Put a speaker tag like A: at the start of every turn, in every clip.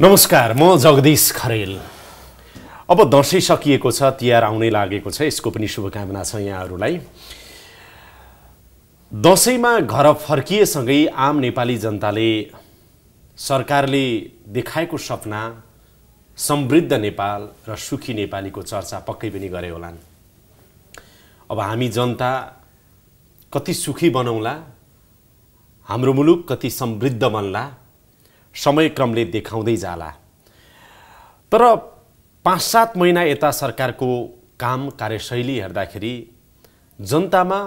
A: नमस्कार म जगदीश खरेल अब दसैँ सकिएको छ तिहार आउनै लागेको छ यसको पनि शुभकामना छ यहाँहरूलाई दसैँमा घर फर्किएसँगै आम नेपाली जनताले सरकारले देखाएको सपना समृद्ध नेपाल र सुखी नेपालीको चर्चा पक्कै पनि गरे होलान् अब हामी जनता कति सुखी बनाउँला हाम्रो मुलुक कति समृद्ध बन्ला समयक्रमले देखाउँदै जाला तर पाँच सात महिना यता सरकारको काम कार्यशैली हेर्दाखेरि जनतामा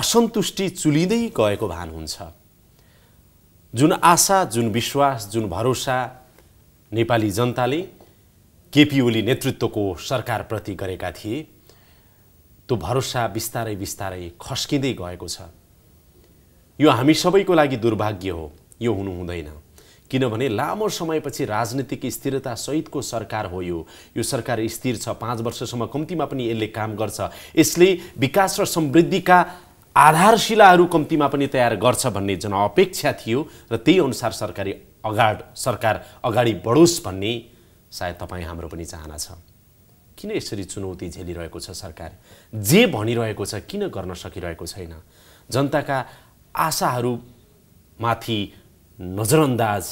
A: असन्तुष्टि चुलिँदै गएको भान हुन्छ जुन आशा जुन विश्वास जुन भरोसा नेपाली जनताले केपी ओली नेतृत्वको सरकारप्रति गरेका थिए त्यो भरोसा बिस्तारै बिस्तारै खस्किँदै गएको छ यो हामी सबैको लागि दुर्भाग्य हो यो हुनु हुँदैन किनभने लामो समयपछि राजनीतिक स्थिरता सहितको सरकार हो यो यो सरकार स्थिर छ पाँच वर्षसम्म कम्तीमा पनि यसले काम गर्छ यसले विकास र समृद्धिका आधारशिलाहरू कम्तीमा पनि तयार गर्छ भन्ने जनअपेक्षा थियो र त्यही अनुसार सरकारी अगाड सरकार अगाडि बढोस् भन्ने सायद तपाईँ हाम्रो पनि चाहना छ किन यसरी चुनौती झेलिरहेको छ सरकार जे भनिरहेको छ किन गर्न सकिरहेको छैन जनताका आशाहरूमाथि नजरअन्दाज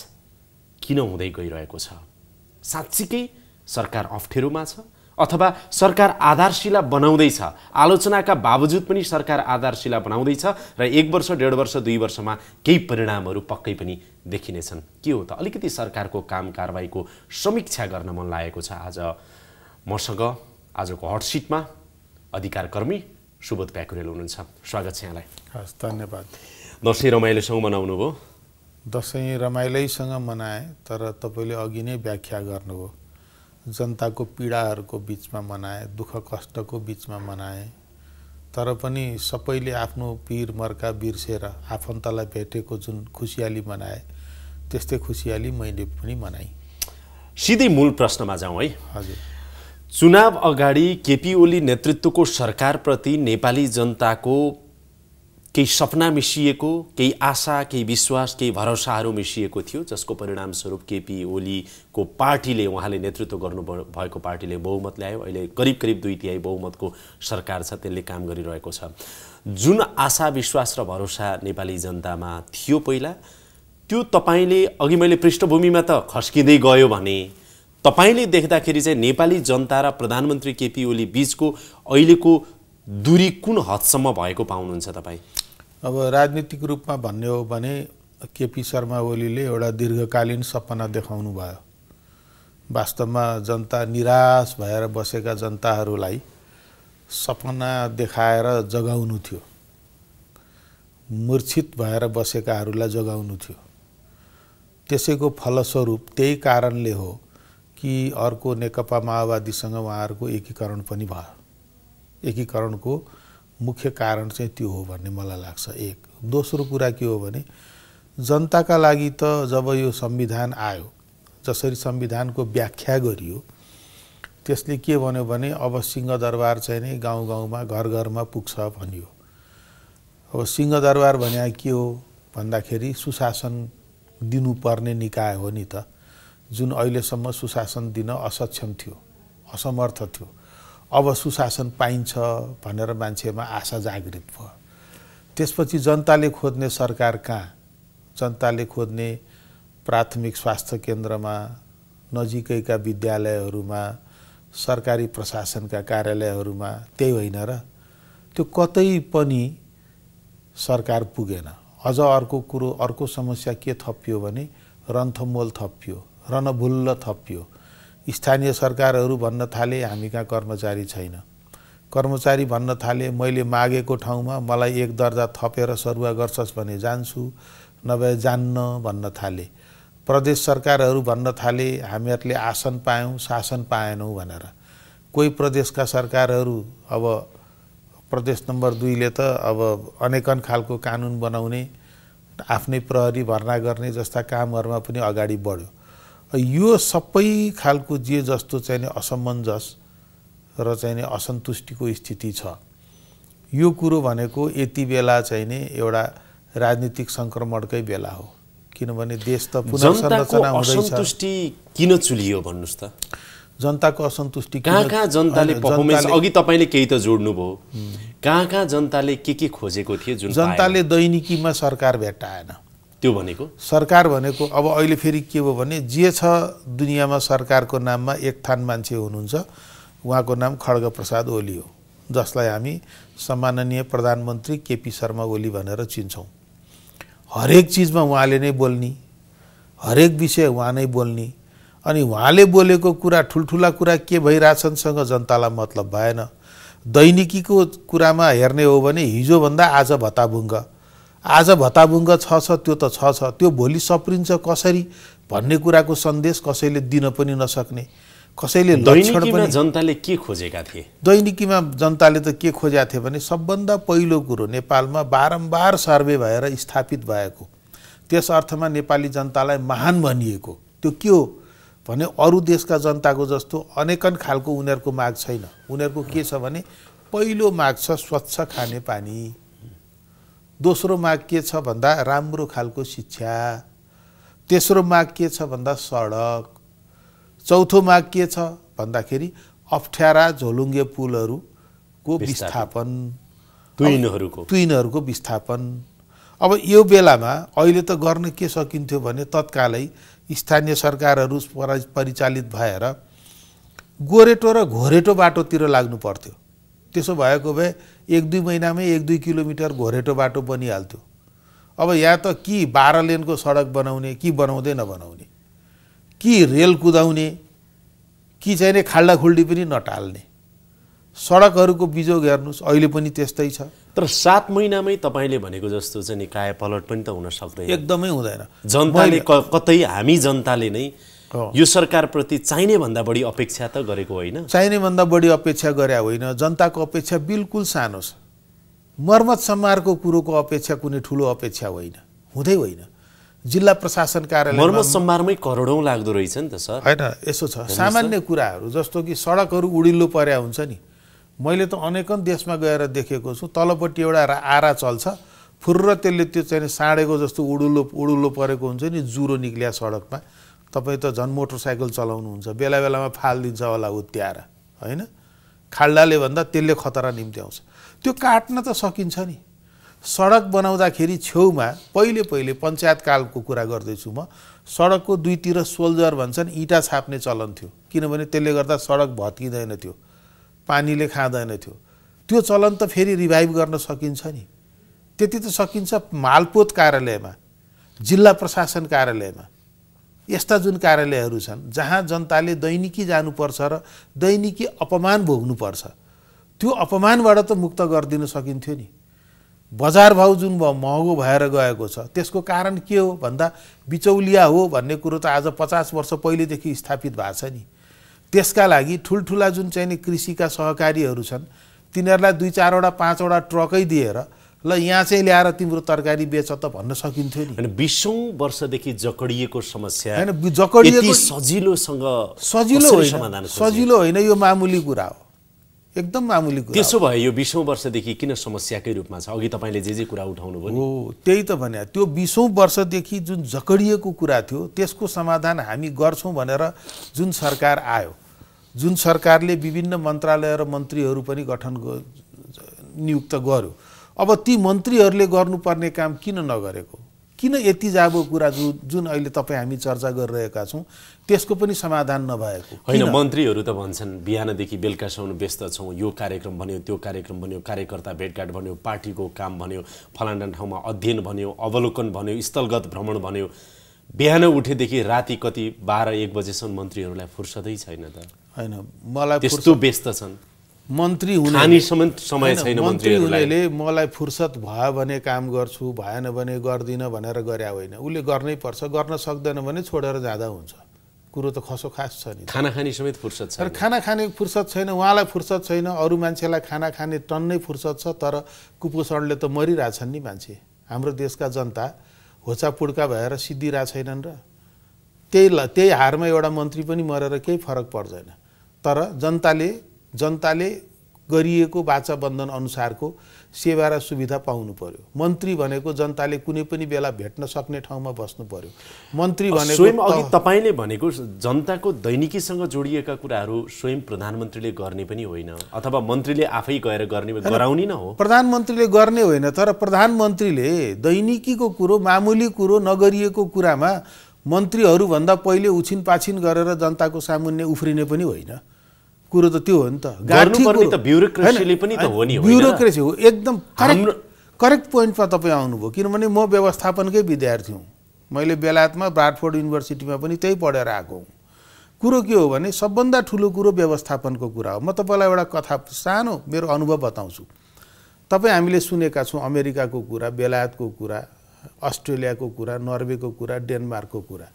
A: किन हुँदै गइरहेको छ साँच्चीकै सरकार अप्ठ्यारोमा छ अथवा सरकार आधारशिला बनाउँदैछ आलोचनाका बावजुद पनि सरकार आधारशिला बनाउँदैछ र एक वर्ष डेढ वर्ष दुई वर्षमा केही परिणामहरू पक्कै पनि देखिनेछन् के हो त अलिकति सरकारको काम कारवाहीको समीक्षा गर्न मन लागेको छ आज मसँग आजको हटसिटमा कर्मी सुबोध प्याकुरेल हुनुहुन्छ स्वागत छ यहाँलाई
B: हस् धन्यवाद
A: दसैँ रमाइलोसँग मनाउनु भयो
B: दसैँ रमाइलैसँग मनाए तर तपाईँले अघि नै व्याख्या गर्नुभयो जनताको पीडाहरूको बिचमा मनाए दुःख कष्टको बिचमा मनाए तर पनि सबैले आफ्नो पिर मर्का बिर्सेर आफन्तलाई भेटेको जुन खुसियाली मनाए त्यस्तै खुसियाली मैले पनि मनाएँ
A: सिधै मूल प्रश्नमा जाउँ है हजुर चुनाव अगाडि केपी ओली नेतृत्वको सरकारप्रति नेपाली जनताको केही सपना मिसिएको केही आशा केही विश्वास केही भरोसाहरू मिसिएको थियो जसको परिणामस्वरूप केपी ओलीको पार्टीले उहाँले नेतृत्व गर्नु भएको पार्टीले बहुमत ल्यायो अहिले करिब करिब दुई तिहाई बहुमतको सरकार छ त्यसले काम गरिरहेको छ जुन आशा विश्वास र भरोसा नेपाली जनतामा थियो पहिला त्यो तपाईँले अघि मैले पृष्ठभूमिमा त खस्किँदै गयो भने तपाईँले देख्दाखेरि चाहिँ नेपाली जनता र प्रधानमन्त्री केपी ओली बिचको अहिलेको दूरी कुन हदसम्म भएको पाउनुहुन्छ तपाईँ
B: अब राजनीतिक रूपमा भन्ने हो भने केपी शर्मा ओलीले एउटा दीर्घकालीन सपना देखाउनु भयो वास्तवमा जनता निराश भएर बसेका जनताहरूलाई सपना देखाएर जगाउनु थियो मूर्छित भएर बसेकाहरूलाई जगाउनु थियो त्यसैको फलस्वरूप त्यही कारणले हो कि अर्को नेकपा माओवादीसँग उहाँहरूको एकीकरण पनि भयो एकीकरणको मुख्य कारण चाहिँ त्यो हो भन्ने मलाई लाग्छ एक दोस्रो कुरा के हो भने जनताका लागि त जब यो संविधान आयो जसरी संविधानको व्याख्या गरियो त्यसले के भन्यो भने अब सिंहदरबार चाहिँ नै गाउँ गाउँमा घर घरमा पुग्छ भनियो अब सिंहदरबार भने के हो भन्दाखेरि सुशासन दिनुपर्ने निकाय हो नि त जुन अहिलेसम्म सुशासन दिन असक्षम थियो असमर्थ थियो अब सुशासन पाइन्छ भनेर मान्छेमा आशा जागृत भयो त्यसपछि जनताले खोज्ने सरकार कहाँ जनताले खोज्ने प्राथमिक स्वास्थ्य केन्द्रमा नजिकैका विद्यालयहरूमा सरकारी प्रशासनका कार्यालयहरूमा त्यही होइन र त्यो कतै पनि सरकार पुगेन अझ अर्को कुरो अर्को समस्या के थपियो भने रन्थमोल थपियो रनभुल्ल थपियो स्थानीय सरकारहरू भन्न थाले हामी कहाँ कर्मचारी छैन कर्मचारी भन्न थाले मैले मागेको ठाउँमा मलाई एक दर्जा थपेर सरुवा गर्छस् भने जान्छु नभए जान्न भन्न थाले प्रदेश सरकारहरू भन्न थाले हामीहरूले आसन पायौँ शासन पाएनौँ भनेर कोही प्रदेशका सरकारहरू अब प्रदेश नम्बर दुईले त अब अनेकन खालको कानुन बनाउने आफ्नै प्रहरी भर्ना गर्ने जस्ता कामहरूमा पनि अगाडि बढ्यो यो सबै खालको जे जस्तो चाहिने असमञ्जस र चाहिने असन्तुष्टिको स्थिति छ यो कुरो भनेको यति बेला चाहिने एउटा राजनीतिक सङ्क्रमणकै बेला हो किनभने देश त पुनर्संरचना असन्तुष्टि
A: किन चुलियो भन्नुहोस् त
B: जनताको असन्तुष्टि कहाँ कहाँ जनताले अघि
A: तपाईँले केही त जोड्नुभयो कहाँ कहाँ जनताले के के खोजेको थियो जुन जनताले
B: दैनिकीमा सरकार भेट्टाएन त्यो भनेको सरकार भनेको अब अहिले फेरि के हो भने जे छ दुनियाँमा सरकारको नाममा एक थान मान्छे हुनुहुन्छ उहाँको नाम खड्ग प्रसाद ओली हो जसलाई हामी सम्माननीय प्रधानमन्त्री केपी शर्मा ओली भनेर चिन्छौँ हरेक चिजमा उहाँले नै बोल्ने हरेक विषय उहाँ नै बोल्ने अनि उहाँले बोलेको कुरा ठुल्ठुला कुरा के भइरहेछन्सँग जनतालाई मतलब भएन दैनिकीको कुरामा हेर्ने हो भने हिजोभन्दा आज भत्ताभुङ्ग आज भत्ताबुङ्ग छ छ त्यो त छ छ त्यो भोलि सप्रिन्छ कसरी भन्ने कुराको सन्देश कसैले दिन पनि नसक्ने कसैले लक्षण पनि
A: जनताले के खोजेका थिए
B: दैनिकीमा जनताले त के खोजेका थिए भने सबभन्दा पहिलो कुरो नेपालमा बारम्बार सर्वे भएर स्थापित भएको त्यस अर्थमा नेपाली जनतालाई महान भनिएको त्यो के हो भने अरू देशका जनताको जस्तो अनेकन खालको उनीहरूको माग छैन उनीहरूको के छ भने पहिलो माग छ स्वच्छ खाने पानी दोस्रो माग के छ भन्दा राम्रो खालको शिक्षा तेस्रो माग के छ भन्दा सडक चौथो माग के छ भन्दाखेरि अप्ठ्यारा झोलुङ्गे पुलहरूको विस्थापन तुइनहरूको तुइनहरूको विस्थापन अब यो बेलामा अहिले त गर्न के सकिन्थ्यो भने तत्कालै स्थानीय सरकारहरू परिचालित भएर गोरेटो र घोरेटो बाटोतिर लाग्नु पर्थ्यो त्यसो भएको भए एक दुई महिनामै एक दुई किलोमिटर घोरेटो बाटो बनिहाल्थ्यो अब या त कि बाह्र लेनको सडक बनाउने कि बनाउँदै नबनाउने कि रेल कुदाउने कि चाहिँ खाल्डाखुल्डी पनि नटाल्ने सडकहरूको बिजोग हेर्नुहोस् अहिले पनि त्यस्तै छ तर सात महिनामै
A: तपाईँले भनेको जस्तो चाहिँ निकाय पलट पनि त हुन सक्दैन एकदमै हुँदैन जनताले कतै हामी जनताले नै यो सरकारप्रति चाहिने भन्दा बढी अपेक्षा त गरेको होइन
B: चाहिने भन्दा बढी अपेक्षा गरे होइन जनताको अपेक्षा बिल्कुल सानो छ मर्मत सम्मारको कुरोको अपेक्षा कुनै ठुलो अपेक्षा होइन हुँदै होइन जिल्ला प्रशासन कार्यालय मर्मत
A: सम्हारमै करोडौँ लाग्दो रहेछ नि त सर होइन यसो छ सामान्य
B: कुराहरू जस्तो कि सडकहरू उडिल्लो पर्या हुन्छ नि मैले त अनेकन देशमा गएर देखेको छु तलपट्टि एउटा आरा चल्छ फुर्र त्यसले त्यो चाहिँ साँडेको जस्तो उडुलो उडुलो परेको हुन्छ नि जुरो निक्लिया सडकमा तपाईँ त झन् मोटरसाइकल चलाउनुहुन्छ बेला बेलामा फालिदिन्छ होला उत्याएर होइन खाल्डाले भन्दा त्यसले खतरा निम्ति आउँछ त्यो काट्न त सकिन्छ नि सडक बनाउँदाखेरि छेउमा पहिले पहिले पञ्चायतकालको कुरा गर्दैछु म सडकको दुईतिर सोल्जर भन्छन् इँटा छाप्ने चलन थियो किनभने त्यसले गर्दा सडक भत्किँदैन थियो पानीले खाँदैन थियो त्यो चलन त फेरि रिभाइभ गर्न सकिन्छ नि त्यति त सकिन्छ मालपोत कार्यालयमा जिल्ला प्रशासन कार्यालयमा यस्ता जुन कार्यालयहरू छन् जहाँ जनताले दैनिकी जानुपर्छ र दैनिकी अपमान भोग्नुपर्छ त्यो अपमानबाट त मुक्त गरिदिन सकिन्थ्यो नि बजार भाउ जुन महँगो भएर गएको छ त्यसको कारण के हो भन्दा बिचौलिया हो भन्ने कुरो त आज पचास वर्ष पहिलेदेखि स्थापित भएको छ नि त्यसका लागि ठुल्ठुला जुन चाहिँ कृषिका सहकारीहरू छन् तिनीहरूलाई दुई चारवटा पाँचवटा ट्रकै दिएर ल यहाँ चाहिँ ल्याएर तिम्रो तरकारी बेच त भन्न सकिन्थ्यो नि होइन
A: बिसौँ वर्षदेखि जकडिएको समस्या होइन जकडिएको
B: सजिलोसँग सजिलो होइन सजिलो होइन यो मामुली कुरा हो एकदम मामुली
A: कुरा त्यसो भए यो बिसौँ वर्षदेखि किन समस्याकै रूपमा छ अघि तपाईँले
B: जे जे कुरा उठाउनु भयो हो त्यही त भने त्यो बिसौँ वर्षदेखि जुन जकडिएको कुरा थियो त्यसको समाधान हामी गर्छौँ भनेर जुन सरकार आयो जुन सरकारले विभिन्न मन्त्रालय र मन्त्रीहरू पनि गठन नियुक्त गर्यो अब ती मन्त्रीहरूले गर्नुपर्ने काम किन नगरेको किन यति जाबो कुरा जु जुन अहिले तपाईँ हामी चर्चा गरिरहेका छौँ त्यसको पनि समाधान नभएको होइन
A: मन्त्रीहरू त भन्छन् बिहानदेखि बेलुकासम्म व्यस्त छौँ यो कार्यक्रम भन्यो त्यो कार्यक्रम भन्यो कार्यकर्ता भेटघाट भन्यो पार्टीको काम भन्यो फलाना ठाउँमा अध्ययन भन्यो अवलोकन भन्यो स्थलगत भ्रमण भन्यो बिहान उठेदेखि राति कति बाह्र एक बजेसम्म मन्त्रीहरूलाई फुर्सदै छैन त
B: होइन मलाई त्यस्तो
A: व्यस्त छन् मन्त्री हुने समय छैन मन्त्री हुनेले
B: मलाई फुर्सद भयो भने काम गर्छु भएन भने गर्दिनँ भनेर गरे होइन उसले गर्नै पर्छ गर्न सक्दैन भने छोडेर जाँदा हुन्छ कुरो त खसो खास छ नि
A: खाना खाने समेत फुर्सद छ
B: खाना खाने फुर्सद छैन उहाँलाई फुर्सद छैन अरू मान्छेलाई खाना खाने टन्नै फुर्सद छ तर कुपोषणले त मरिरहेछन् नि मान्छे हाम्रो देशका जनता होचा पुड्का भएर सिद्धिरहेको छैनन् र त्यही ल त्यही हारमा एउटा मन्त्री पनि मरेर केही फरक पर्दैन तर जनताले जनताले गरिएको वाचाबन्धन अनुसारको सेवा र सुविधा पाउनु पर्यो मन्त्री भनेको जनताले कुनै पनि बेला भेट्न सक्ने ठाउँमा बस्नु पर्यो मन्त्री भनेको स्वयं अघि
A: तपाईँले भनेको जनताको दैनिकीसँग जोडिएका कुराहरू स्वयं प्रधानमन्त्रीले गर्ने पनि होइन अथवा मन्त्रीले आफै गएर गर्ने गराउने न हो
B: प्रधानमन्त्रीले गर्ने होइन तर प्रधानमन्त्रीले दैनिकीको कुरो मामुली कुरो नगरिएको कुरामा मन्त्रीहरूभन्दा पहिले उछिन पाछिन गरेर जनताको सामुन्ने उफ्रिने पनि होइन कुरो त त्यो हो नि त ब्युरोक्रेसी हो एकदम करेक्ट करेक्ट पोइन्टमा तपाईँ आउनुभयो किनभने म व्यवस्थापनकै विद्यार्थी हुँ मैले बेलायतमा ब्राडफोर्ड युनिभर्सिटीमा पनि त्यही पढेर आएको हुँ कुरो के हो भने सबभन्दा ठुलो कुरो व्यवस्थापनको कुरा हो म तपाईँलाई एउटा कथा सानो मेरो अनुभव बताउँछु तपाईँ हामीले सुनेका छौँ अमेरिकाको कुरा बेलायतको कुरा अस्ट्रेलियाको कुरा नर्वेको कुरा डेनमार्कको कुरा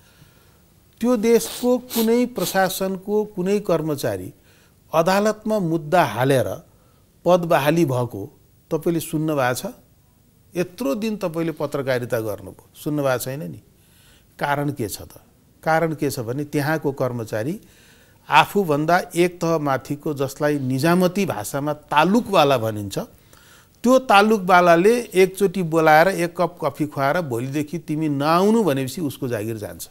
B: त्यो देशको कुनै प्रशासनको कुनै कर्मचारी अदालतमा मुद्दा हालेर पद बहाली भएको तपाईँले सुन्नु भएको छ यत्रो दिन तपाईँले पत्रकारिता गर्नुभयो सुन्नु भएको छैन नि कारण के छ त कारण के छ भने त्यहाँको कर्मचारी आफूभन्दा एक तह माथिको जसलाई निजामती भाषामा तालुकवाला भनिन्छ त्यो तालुकवालाले एकचोटि बोलाएर एक कप कफी खुवाएर भोलिदेखि तिमी नआउनु भनेपछि उसको जागिर जान्छ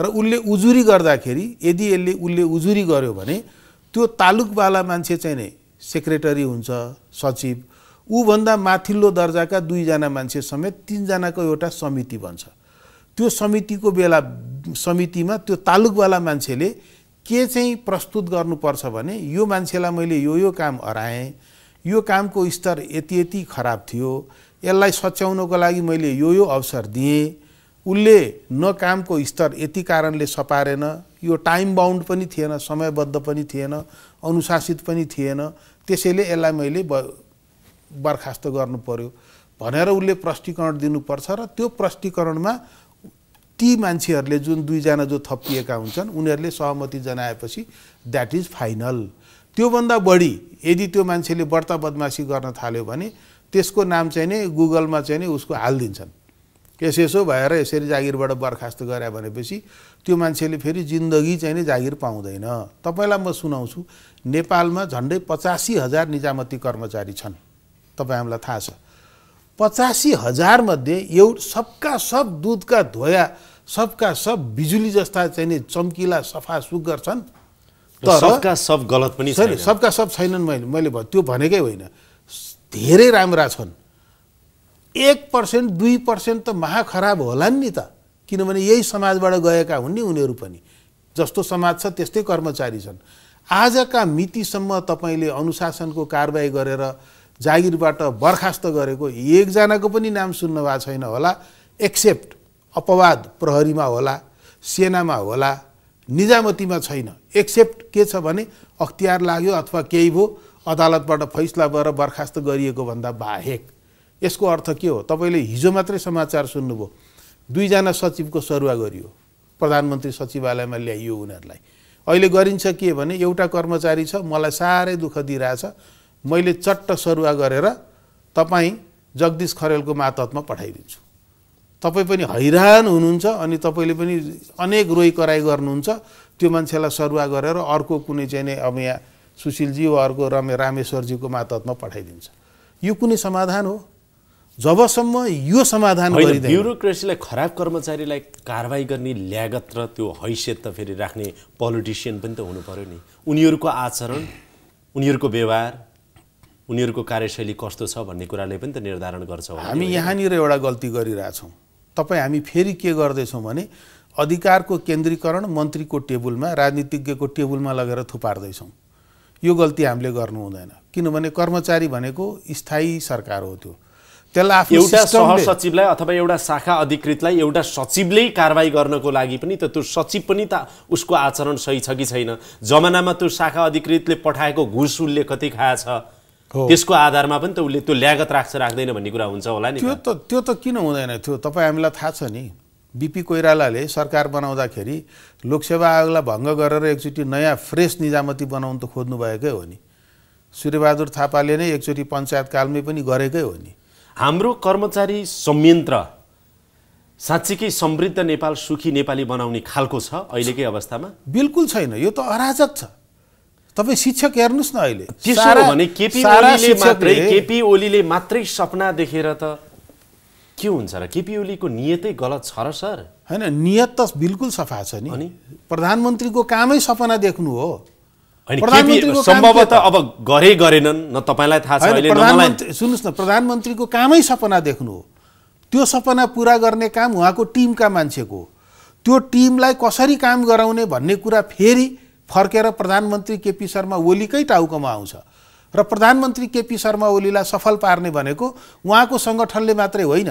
B: र उसले उजुरी गर्दाखेरि यदि यसले उसले उजुरी गर्यो भने त्यो तालुकवाला मान्छे चाहिँ नै सेक्रेटरी हुन्छ सचिव ऊभन्दा माथिल्लो दर्जाका दुईजना मान्छे समेत तिनजनाको एउटा समिति भन्छ त्यो समितिको बेला समितिमा त्यो तालुकवाला मान्छेले के चाहिँ प्रस्तुत गर्नुपर्छ भने यो मान्छेलाई मैले यो यो काम हराएँ यो कामको स्तर यति यति खराब थियो यसलाई सच्याउनको लागि मैले यो यो अवसर दिएँ उसले न कामको स्तर यति कारणले सपारेन यो टाइम बााउन्ड पनि थिएन समयबद्ध पनि थिएन अनुशासित पनि थिएन त्यसैले यसलाई मैले ब बर्खास्त गर्नु पर्यो भनेर उसले प्रष्टीकरण दिनुपर्छ र त्यो प्रष्टीकरणमा ती मान्छेहरूले जुन दुईजना जो थपिएका हुन्छन् उनीहरूले सहमति जनाएपछि द्याट इज फाइनल त्योभन्दा बढी यदि त्यो मान्छेले बढ्ता बदमासी गर्न थाल्यो भने त्यसको नाम चाहिँ नै गुगलमा चाहिँ नै उसको हालिदिन्छन् यसो भएर यसरी जागिरबाट बर्खास्त गरे भनेपछि त्यो मान्छेले फेरि जिन्दगी चाहिँ नै जागिर पाउँदैन तपाईँलाई म सुनाउँछु नेपालमा झन्डै पचासी हजार निजामती कर्मचारी छन् तपाईँ हामीलाई थाहा छ पचासी हजारमध्ये एउटा सबका सब दुधका धोया सबका सब बिजुली जस्ता चाहिँ चम्किला सफा सुग्घर छन् तर सबका
A: सब गलत पनि छैन
B: सबका सब छैनन् मैले मैले त्यो भनेकै होइन धेरै राम्रा छन् एक पर्सेन्ट दुई पर्सेन्ट त महाखराब होला नि त किनभने यही समाजबाट गएका हुन् नि उनीहरू पनि जस्तो समाज छ त्यस्तै कर्मचारी छन् आजका मितिसम्म तपाईँले अनुशासनको कारवाही गरेर जागिरबाट बर्खास्त गरेको एकजनाको पनि नाम सुन्नु भएको छैन होला एक्सेप्ट अपवाद प्रहरीमा होला सेनामा होला निजामतीमा छैन एक्सेप्ट के छ भने अख्तियार लाग्यो अथवा केही भयो अदालतबाट फैसला भएर बर्खास्त गरिएको भन्दा बाहेक यसको अर्थ के हो तपाईँले हिजो मात्रै समाचार सुन्नुभयो दुईजना सचिवको सरुवा गरियो प्रधानमन्त्री सचिवालयमा ल्याइयो उनीहरूलाई अहिले गरिन्छ के भने एउटा कर्मचारी छ मलाई साह्रै दुःख दिइरहेछ मैले चट्ट सरुवा गरेर तपाईँ जगदीश खरेलको मातहतमा पठाइदिन्छु तपाईँ पनि हैरान हुनुहुन्छ अनि तपाईँले पनि अनेक रोही कराई गर्नुहुन्छ त्यो मान्छेलाई सरुवा गरेर अर्को कुनै चाहिँ नै अब यहाँ सुशीलजी वा अर्को रमे रामेश्वरजीको मातहतमा पठाइदिन्छ यो कुनै समाधान हो जबसम्म यो समाधान ब्युरोक्रेसीलाई
A: खराब कर्मचारीलाई कारवाही गर्ने ल्यागत र त्यो हैसियत त फेरि राख्ने पोलिटिसियन पनि त हुनु पऱ्यो नि उनीहरूको आचरण उनीहरूको व्यवहार उनीहरूको कार्यशैली कस्तो छ भन्ने कुराले पनि त निर्धारण गर्छ
B: हामी यहाँनिर एउटा गल्ती गरिरहेछौँ तपाईँ हामी फेरि के गर्दैछौँ भने अधिकारको केन्द्रीकरण मन्त्रीको टेबुलमा राजनीतिज्ञको टेबुलमा लगेर थुपार्दैछौँ यो गल्ती हामीले गर्नु हुँदैन किनभने कर्मचारी भनेको स्थायी सरकार हो त्यो त्यसलाई एउटा सहसचिवलाई
A: अथवा एउटा शाखा अधिकृतलाई एउटा सचिवले कारवाही गर्नको लागि पनि त त्यो सचिव पनि त उसको आचरण सही छ कि छैन जमानामा त्यो शाखा अधिकृतले पठाएको घुस उसले कति खाएछ त्यसको आधारमा पनि त उसले त्यो ल्यागत राख्छ राख्दैन भन्ने कुरा हुन्छ होला नि त्यो
B: त त्यो त किन हुँदैन त्यो तपाईँ हामीलाई थाहा छ नि बिपी कोइरालाले सरकार बनाउँदाखेरि लोकसेवा आयोगलाई भङ्ग गरेर एकचोटि नयाँ फ्रेस निजामती बनाउनु त खोज्नु भएकै हो नि सूर्यबहादुर थापाले नै एकचोटि कालमै पनि गरेकै हो नि हाम्रो कर्मचारी संयन्त्र साँच्चीकै समृद्ध नेपाल सुखी नेपाली
A: बनाउने खालको छ अहिलेकै अवस्थामा बिल्कुल छैन यो त अराजक छ तपाईँ शिक्षक
B: हेर्नुहोस् न अहिले त्यसो भने केपी ओलीले मात्रै केपी
A: ओलीले मात्रै सपना देखेर त के हुन्छ र केपी ओलीको नियतै गलत छ र सर
B: होइन नियत त बिल्कुल सफा छ नि प्रधानमन्त्रीको कामै सपना देख्नु हो सम्भवतः
A: अब गरे गरेनन् न तपाईँलाई थाहा छ
B: सुन्नुहोस् न प्रधानमन्त्रीको कामै सपना देख्नु हो त्यो सपना पुरा गर्ने काम उहाँको टिमका मान्छेको त्यो टिमलाई कसरी काम गराउने भन्ने कुरा फेरि फर्केर प्रधानमन्त्री केपी शर्मा ओलीकै टाउकोमा आउँछ र प्रधानमन्त्री केपी शर्मा ओलीलाई सफल पार्ने भनेको उहाँको सङ्गठनले मात्रै होइन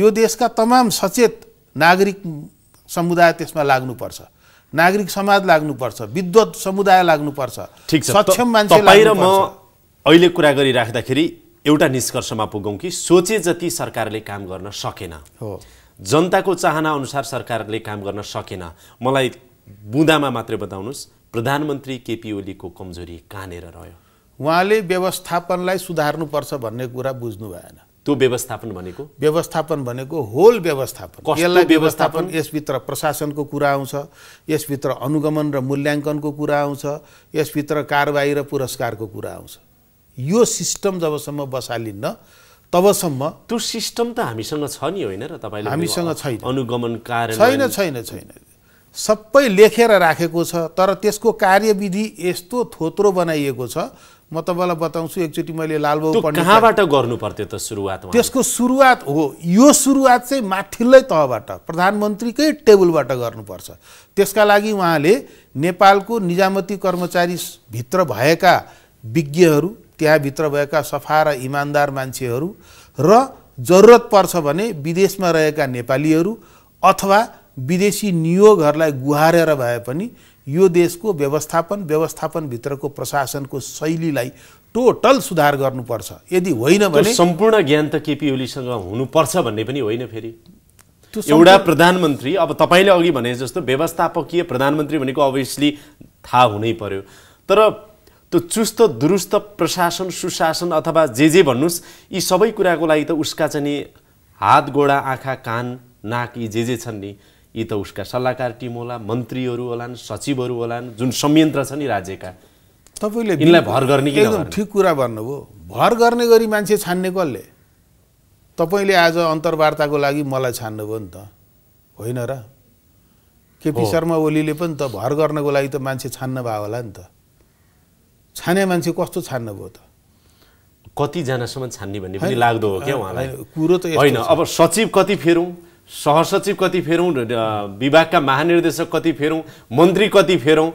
B: यो देशका तमाम सचेत नागरिक समुदाय त्यसमा लाग्नुपर्छ नागरिक समाज लाग्नुपर्छ विद्वत समुदाय लाग्नुपर्छ ठिक छ सक्षम मान्छे र म
A: अहिले कुरा गरिराख्दाखेरि एउटा निष्कर्षमा पुगौँ कि सोचे जति सरकारले काम गर्न सकेन हो जनताको चाहना अनुसार सरकारले काम गर्न सकेन मलाई बुँदामा मात्रै बताउनुहोस् प्रधानमन्त्री केपी ओलीको कमजोरी
B: कहाँनिर रह्यो उहाँले व्यवस्थापनलाई सुधार्नुपर्छ भन्ने कुरा बुझ्नु भएन त्यो व्यवस्थापन भनेको व्यवस्थापन भनेको होल व्यवस्थापन यसलाई व्यवस्थापन यसभित्र प्रशासनको कुरा आउँछ यसभित्र अनुगमन र मूल्याङ्कनको कुरा आउँछ यसभित्र कारवाही र पुरस्कारको कुरा आउँछ यो सिस्टम जबसम्म बसालिन्न तबसम्म त्यो सिस्टम त हामीसँग छ नि होइन र तपाईँले हामीसँग छैन अनुगमन कार्य छैन छैन छैन सबै लेखेर राखेको छ तर त्यसको कार्यविधि यस्तो थोत्रो बनाइएको छ म तपाईँलाई बताउँछु एकचोटि मैले लालबाबु कहाँबाट
A: गर्नु पर्थ्यो त सुरुवात
B: त्यसको सुरुवात हो यो सुरुवात चाहिँ माथिल्लै तहबाट प्रधानमन्त्रीकै टेबलबाट गर्नुपर्छ त्यसका लागि उहाँले नेपालको निजामती कर्मचारीभित्र भएका विज्ञहरू त्यहाँभित्र भएका सफा र इमान्दार मान्छेहरू र जरुरत पर्छ भने विदेशमा रहेका नेपालीहरू अथवा विदेशी नियोगहरूलाई गुहारेर भए पनि यो देशको व्यवस्थापन व्यवस्थापनभित्रको प्रशासनको शैलीलाई टोटल सुधार गर्नुपर्छ यदि होइन भने
A: सम्पूर्ण ज्ञान त केपी ओलीसँग हुनुपर्छ भन्ने पनि होइन फेरि एउटा प्रधानमन्त्री अब तपाईँले अघि भने जस्तो व्यवस्थापकीय प्रधानमन्त्री भनेको अभियसली थाहा हुनै पर्यो तर त्यो चुस्त दुरुस्त प्रशासन सुशासन अथवा जे जे भन्नुहोस् यी सबै कुराको लागि त उसका चाहिँ नि हात गोडा आँखा कान नाक यी जे जे छन् नि यी त उसका सल्लाहकार टिम होला मन्त्रीहरू होलान् सचिवहरू होलान् जुन संयन्त्र छ नि राज्यका
B: तपाईँले यिनलाई भर गर्ने एकदम ठिक कुरा भन्नुभयो भर गर्ने गरी मान्छे छान्ने कसले तपाईँले आज अन्तर्वार्ताको लागि मलाई छान्नुभयो नि त होइन र केपी शर्मा ओलीले पनि त भर गर्नको लागि त मान्छे छान्न भयो होला नि त छाने मान्छे कस्तो छान्नुभयो त
A: कतिजनासम्म छान्ने भन्ने पनि लाग्दो हो क्या उहाँलाई
B: कुरो त होइन
A: अब सचिव कति फेरौँ सहसचिव कति फेरौँ विभागका महानिर्देशक कति फेरौँ मन्त्री कति फेरौँ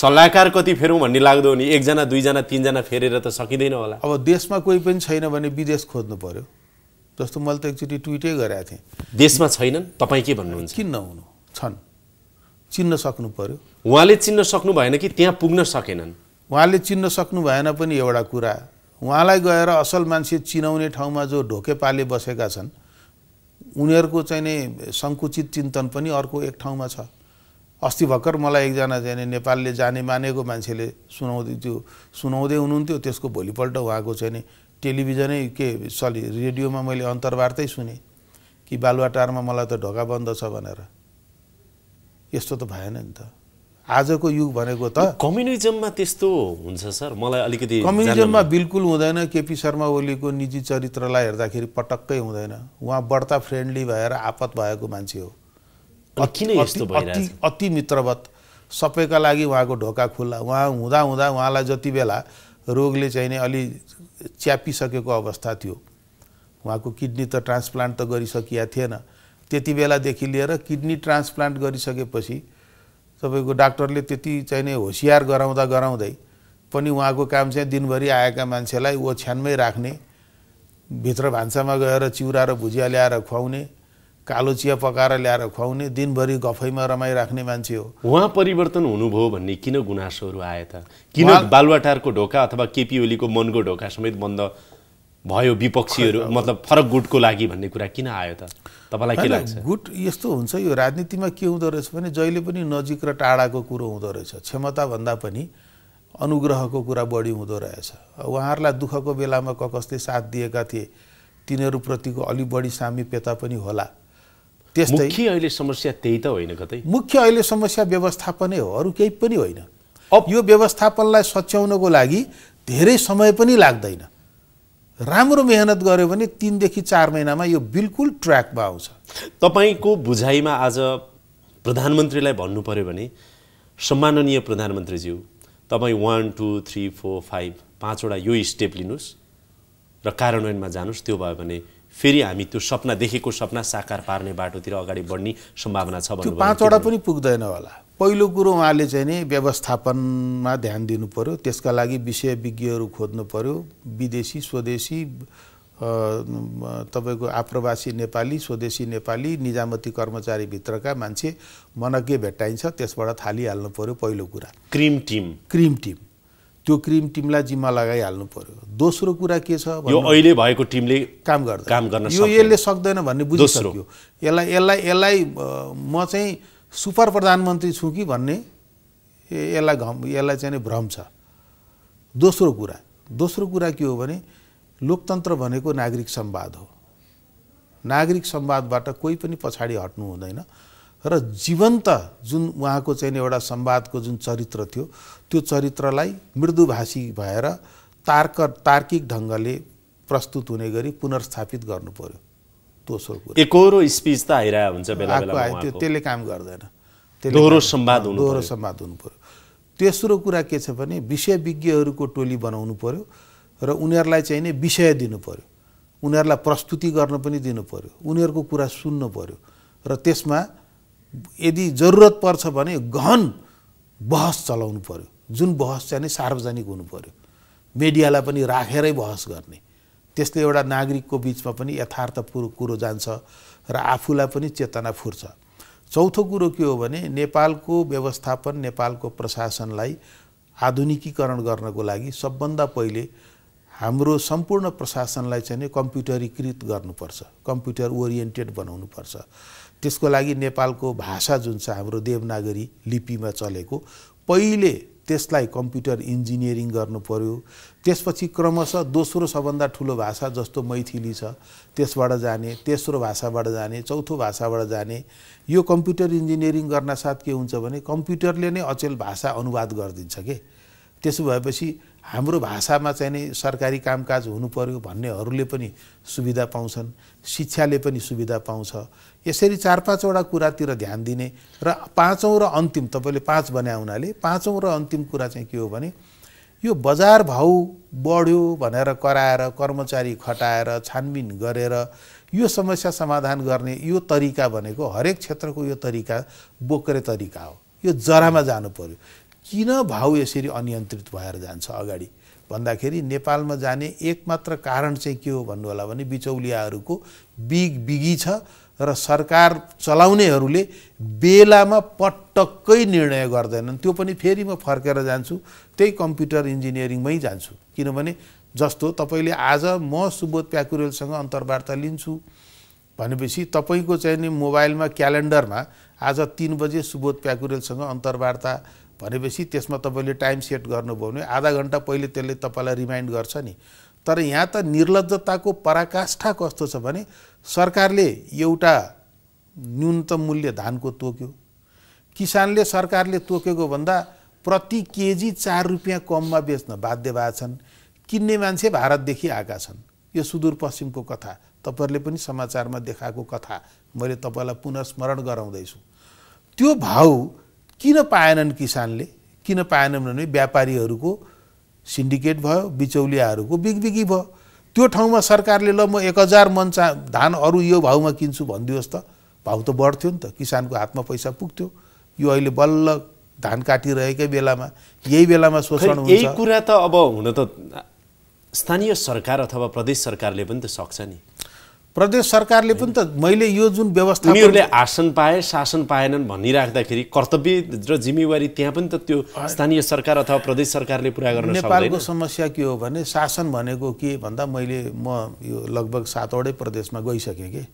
A: सल्लाहकार कति फेरौँ भन्ने लाग्दो नि एकजना दुईजना तिनजना फेरेर त सकिँदैन होला
B: अब देशमा कोही पनि छैन भने विदेश खोज्नु पर्यो जस्तो मैले त एकचोटि ट्विटै गरेका थिएँ देशमा छैनन् तपाईँ के भन्नुहुन्छ किन नहुनु छन् चिन्न सक्नु पर्यो उहाँले चिन्न सक्नु भएन कि त्यहाँ पुग्न सकेनन् उहाँले चिन्न सक्नु भएन पनि एउटा कुरा उहाँलाई गएर असल मान्छे चिनाउने ठाउँमा जो ढोके पाले बसेका छन् उनीहरूको चाहिँ नै सङ्कुचित चिन्तन पनि अर्को एक ठाउँमा छ अस्ति भर्खर मलाई एकजना चाहिँ नेपालले जाने मानेको मान्छेले सुनाउँदै त्यो सुनाउँदै हुनुहुन्थ्यो त्यसको भोलिपल्ट उहाँको चाहिँ नि टेलिभिजनै के सरी रेडियोमा मैले अन्तर्वार्तै सुने कि बालुवाटारमा मलाई त ढोका बन्द छ भनेर यस्तो त भएन नि त आजको युग भनेको त
A: कम्युनिजममा त्यस्तो हुन्छ सर मलाई अलिकति कम्युनिजममा
B: बिल्कुल हुँदैन केपी शर्मा ओलीको निजी चरित्रलाई हेर्दाखेरि पटक्कै हुँदैन उहाँ बढ्ता फ्रेन्डली भएर आपत भएको मान्छे हो किन यस्तो अति अति मित्रवत सबैका लागि उहाँको ढोका खुल्ला उहाँ हुँदा हुँदा उहाँलाई जति बेला रोगले चाहिँ नि अलि च्यापिसकेको अवस्था थियो उहाँको किडनी त ट्रान्सप्लान्ट त गरिसकिया थिएन त्यति बेलादेखि लिएर किडनी ट्रान्सप्लान्ट गरिसकेपछि तपाईँको डाक्टरले त्यति चाहिँ नै होसियार गराउँदा गराउँदै पनि उहाँको काम चाहिँ दिनभरि आएका मान्छेलाई ओछ्यानमै राख्ने भित्र भान्सामा गएर चिउरा र भुजिया ल्याएर खुवाउने कालो चिया पकाएर ल्याएर खुवाउने दिनभरि गफैमा राख्ने मान्छे हो
A: उहाँ परिवर्तन हुनुभयो भन्ने किन गुनासोहरू आए त किन बालुवाटारको ढोका अथवा केपी ओलीको मनको ढोका समेत बन्द भयो विपक्षीहरू मतलब फरक गुटको लागि भन्ने कुरा किन आयो त तपाईँलाई के लाग्छ
B: गुट यस्तो हुन्छ यो राजनीतिमा के हुँदो रहेछ भने जहिले पनि नजिक र टाढाको कुरो हुँदो रहेछ क्षमताभन्दा पनि अनुग्रहको कुरा बढी हुँदो रहेछ उहाँहरूलाई दुःखको बेलामा क कसले साथ दिएका थिए तिनीहरूप्रतिको अलि बढी सामिप्यता पनि होला त्यस्तै अहिले समस्या त्यही त होइन कतै मुख्य अहिले समस्या व्यवस्थापनै हो अरू केही पनि होइन अब यो व्यवस्थापनलाई सच्याउनको लागि धेरै समय पनि लाग्दैन राम्रो मेहनत गर्यो भने तिनदेखि चार महिनामा यो बिल्कुल ट्र्याकमा आउँछ तपाईँको बुझाइमा आज
A: प्रधानमन्त्रीलाई भन्नु पऱ्यो भने सम्माननीय प्रधानमन्त्रीज्यू तपाईँ one two three four five पाँचवटा यो स्टेप लिनुहोस् र कार्यान्वयनमा जानुहोस् त्यो भयो भने फेरि हामी त्यो सपना देखेको सपना साकार पार्ने बाटोतिर अगाडि बढ्ने सम्भावना छ भने पाँचवटा
B: पनि पुग्दैन होला पहिलो कुरो उहाँले चाहिँ नि व्यवस्थापनमा ध्यान दिनु पऱ्यो त्यसका लागि विषयविज्ञहरू खोज्नु पऱ्यो विदेशी स्वदेशी तपाईँको आप्रवासी नेपाली स्वदेशी नेपाली निजामती कर्मचारीभित्रका मान्छे मनज्ञ भेट्टाइन्छ त्यसबाट थालिहाल्नु पऱ्यो पहिलो कुरा क्रिम टिम क्रिम टिम त्यो क्रिम टिमलाई जिम्मा लगाइहाल्नु पऱ्यो दोस्रो कुरा के छ यो अहिले भएको टिमले काम गर्दा काम गर्न यो यसले सक्दैन भन्ने बुझिसक्यो यसलाई यसलाई यसलाई म चाहिँ सुपर प्रधानमन्त्री छु कि भन्ने यसलाई घम यसलाई चाहिँ भ्रम छ दोस्रो कुरा दोस्रो कुरा के हो भने लोकतन्त्र भनेको नागरिक संवाद हो नागरिक संवादबाट कोही पनि पछाडि हट्नु हुँदैन र जीवन्त जुन उहाँको चाहिँ एउटा संवादको जुन चरित्र थियो त्यो चरित्रलाई मृदुभाषी भएर तार्क तार्किक ढङ्गले प्रस्तुत हुने गरी पुनर्स्थापित गर्नु पर्यो दोस्रो कुरा
A: एकरो स्पिच त आइरहेको हुन्छ बेला त्यो त्यसले काम गर्दैन दोहोरो सम्वाद हुनु दोहोरो
B: सम्वाद हुनु पऱ्यो तेस्रो कुरा के छ भने विषयविज्ञहरूको टोली बनाउनु पऱ्यो र उनीहरूलाई चाहिँ नै विषय दिनु पऱ्यो उनीहरूलाई प्रस्तुति गर्न पनि दिनु पऱ्यो उनीहरूको कुरा सुन्नु पऱ्यो र त्यसमा यदि जरुरत पर्छ भने गहन बहस चलाउनु पऱ्यो जुन बहस चाहिँ नै सार्वजनिक हुनु पऱ्यो मिडियालाई पनि राखेरै बहस गर्ने त्यसले एउटा नागरिकको बिचमा पनि यथार्थ कुरो जान्छ र आफूलाई पनि चेतना फुर्छ चौथो कुरो के हो भने नेपालको व्यवस्थापन नेपालको प्रशासनलाई आधुनिकीकरण गर्नको लागि सबभन्दा पहिले हाम्रो सम्पूर्ण प्रशासनलाई चाहिँ कम्प्युटरीकृत गर्नुपर्छ कम्प्युटर ओरिएन्टेड बनाउनुपर्छ त्यसको लागि नेपालको भाषा जुन छ हाम्रो देवनागरी लिपिमा चलेको पहिले त्यसलाई कम्प्युटर इन्जिनियरिङ गर्नु पऱ्यो त्यसपछि क्रमशः दोस्रो सबभन्दा ठुलो भाषा जस्तो मैथिली छ त्यसबाट जाने तेस्रो भाषाबाट जाने चौथो भाषाबाट जाने यो कम्प्युटर इन्जिनियरिङ गर्न साथ के हुन्छ भने कम्प्युटरले नै अचेल भाषा अनुवाद गरिदिन्छ के त्यसो भएपछि हाम्रो भाषामा चाहिँ नै सरकारी कामकाज हुनु पर्यो भन्नेहरूले पनि सुविधा पाउँछन् शिक्षाले पनि सुविधा पाउँछ यसरी चार पाँचवटा कुरातिर ध्यान दिने र पाँचौँ र अन्तिम तपाईँले पाँच भने हुनाले पाँचौँ र अन्तिम कुरा चाहिँ के हो भने यो बजार भाउ बढ्यो भनेर कराएर कर्मचारी खटाएर छानबिन गरेर यो समस्या समाधान गर्ने यो तरिका भनेको हरेक क्षेत्रको यो तरिका बोक्रे तरिका हो यो जरामा जानु पर्यो किन भाउ यसरी अनियन्त्रित भएर जान्छ अगाडि भन्दाखेरि नेपालमा जाने एकमात्र कारण चाहिँ के हो भन्नु होला भने बिचौलियाहरूको बिग बिगी छ र सरकार चलाउनेहरूले बेलामा पटक्कै निर्णय गर्दैनन् त्यो पनि फेरि म फर्केर जान्छु त्यही कम्प्युटर इन्जिनियरिङमै जान्छु किनभने जस्तो तपाईँले आज म सुबोध प्याकुरेलसँग अन्तर्वार्ता लिन्छु भनेपछि तपाईँको चाहिँ नि मोबाइलमा क्यालेन्डरमा आज तिन बजे सुबोध प्याकुरेलसँग अन्तर्वार्ता भनेपछि त्यसमा तपाईँले टाइम सेट गर्नुभयो भने आधा घन्टा पहिले त्यसले तपाईँलाई रिमाइन्ड गर्छ नि तर यहाँ त निर्लजताको पराकाष्ठा कस्तो छ भने सरकारले एउटा न्यूनतम मूल्य धानको तोक्यो किसानले सरकारले तोकेको भन्दा प्रति केजी चार रुपियाँ कममा बेच्न बाध्य भएका छन् किन्ने मान्छे भारतदेखि आएका छन् यो सुदूरपश्चिमको कथा तपाईँहरूले पनि समाचारमा देखाएको कथा मैले तपाईँलाई पुनस्मरण गराउँदैछु त्यो भाउ किन पाएनन् किसानले किन पाएनन् भने व्यापारीहरूको सिन्डिकेट भयो बिचौलियाहरूको बिगबिगी भयो त्यो ठाउँमा सरकारले ल म एक हजार मन चा धान अरू यो भाउमा किन्छु भनिदियोस् त भाउ त बढ्थ्यो नि त किसानको हातमा पैसा पुग्थ्यो यो अहिले बल्ल धान काटिरहेकै बेलामा यही बेलामा शोषण यही
A: कुरा त अब हुन त स्थानीय सरकार अथवा प्रदेश सरकारले पनि त सक्छ नि
B: प्रदेश सरकारले पनि त मैले यो जुन व्यवस्था उनीहरूले
A: आसन पाए शासन पाएनन् भनिराख्दाखेरि कर्तव्य र जिम्मेवारी त्यहाँ पनि त त्यो स्थानीय सरकार अथवा प्रदेश सरकारले पुरा गर्न नेपालको
B: समस्या के हो भने शासन भनेको के भन्दा मैले म यो लगभग सातवटै प्रदेशमा गइसकेँ कि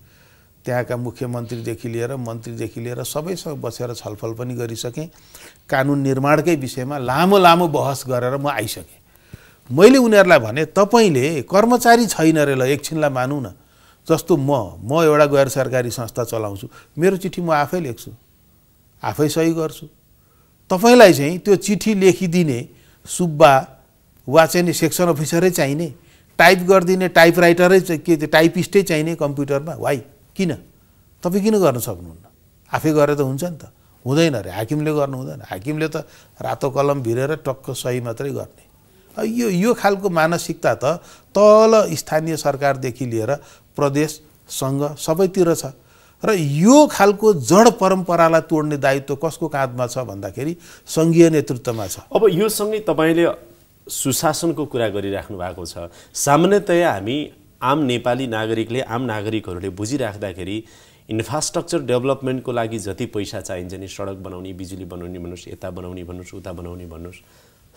B: त्यहाँका मुख्यमन्त्रीदेखि लिएर मन्त्रीदेखि लिएर सबैसँग बसेर छलफल पनि गरिसकेँ कानुन निर्माणकै विषयमा लामो लामो बहस गरेर म आइसकेँ मैले उनीहरूलाई भने तपाईँले कर्मचारी छैन रे ल एकछिनलाई मानौँ न जस्तो म म एउटा गैर सरकारी संस्था चलाउँछु मेरो चिठी म आफै लेख्छु आफै सही गर्छु तपाईँलाई चाहिँ त्यो चिठी लेखिदिने सुब्बा वा चाहिँ सेक्सन अफिसरै चाहिने टाइप गरिदिने टाइप राइटरै के टाइपिस्टै चाहिने कम्प्युटरमा वाइ किन तपाईँ किन गर्न सक्नुहुन्न आफै गरे त हुन्छ नि त हुँदैन अरे हाकिमले गर्नु हुँदैन हाकिमले त रातो कलम भिरेर टक्क सही मात्रै गर्ने यो यो खालको मानसिकता त तल स्थानीय सरकारदेखि लिएर प्रदेश सङ्घ सबैतिर छ र यो खालको जड परम्परालाई तोड्ने दायित्व कसको काँधमा छ भन्दाखेरि सङ्घीय नेतृत्वमा छ अब यो सँगै तपाईँले
A: सुशासनको कुरा गरिराख्नु भएको छ सामान्यतया हामी आम नेपाली नागरिकले आम नागरिकहरूले बुझिराख्दाखेरि इन्फ्रास्ट्रक्चर डेभलपमेन्टको लागि जति पैसा चाहिन्छ नि सडक बनाउने बिजुली बनाउने भन्नुहोस् यता बनाउने भन्नुहोस् उता बनाउने भन्नुहोस्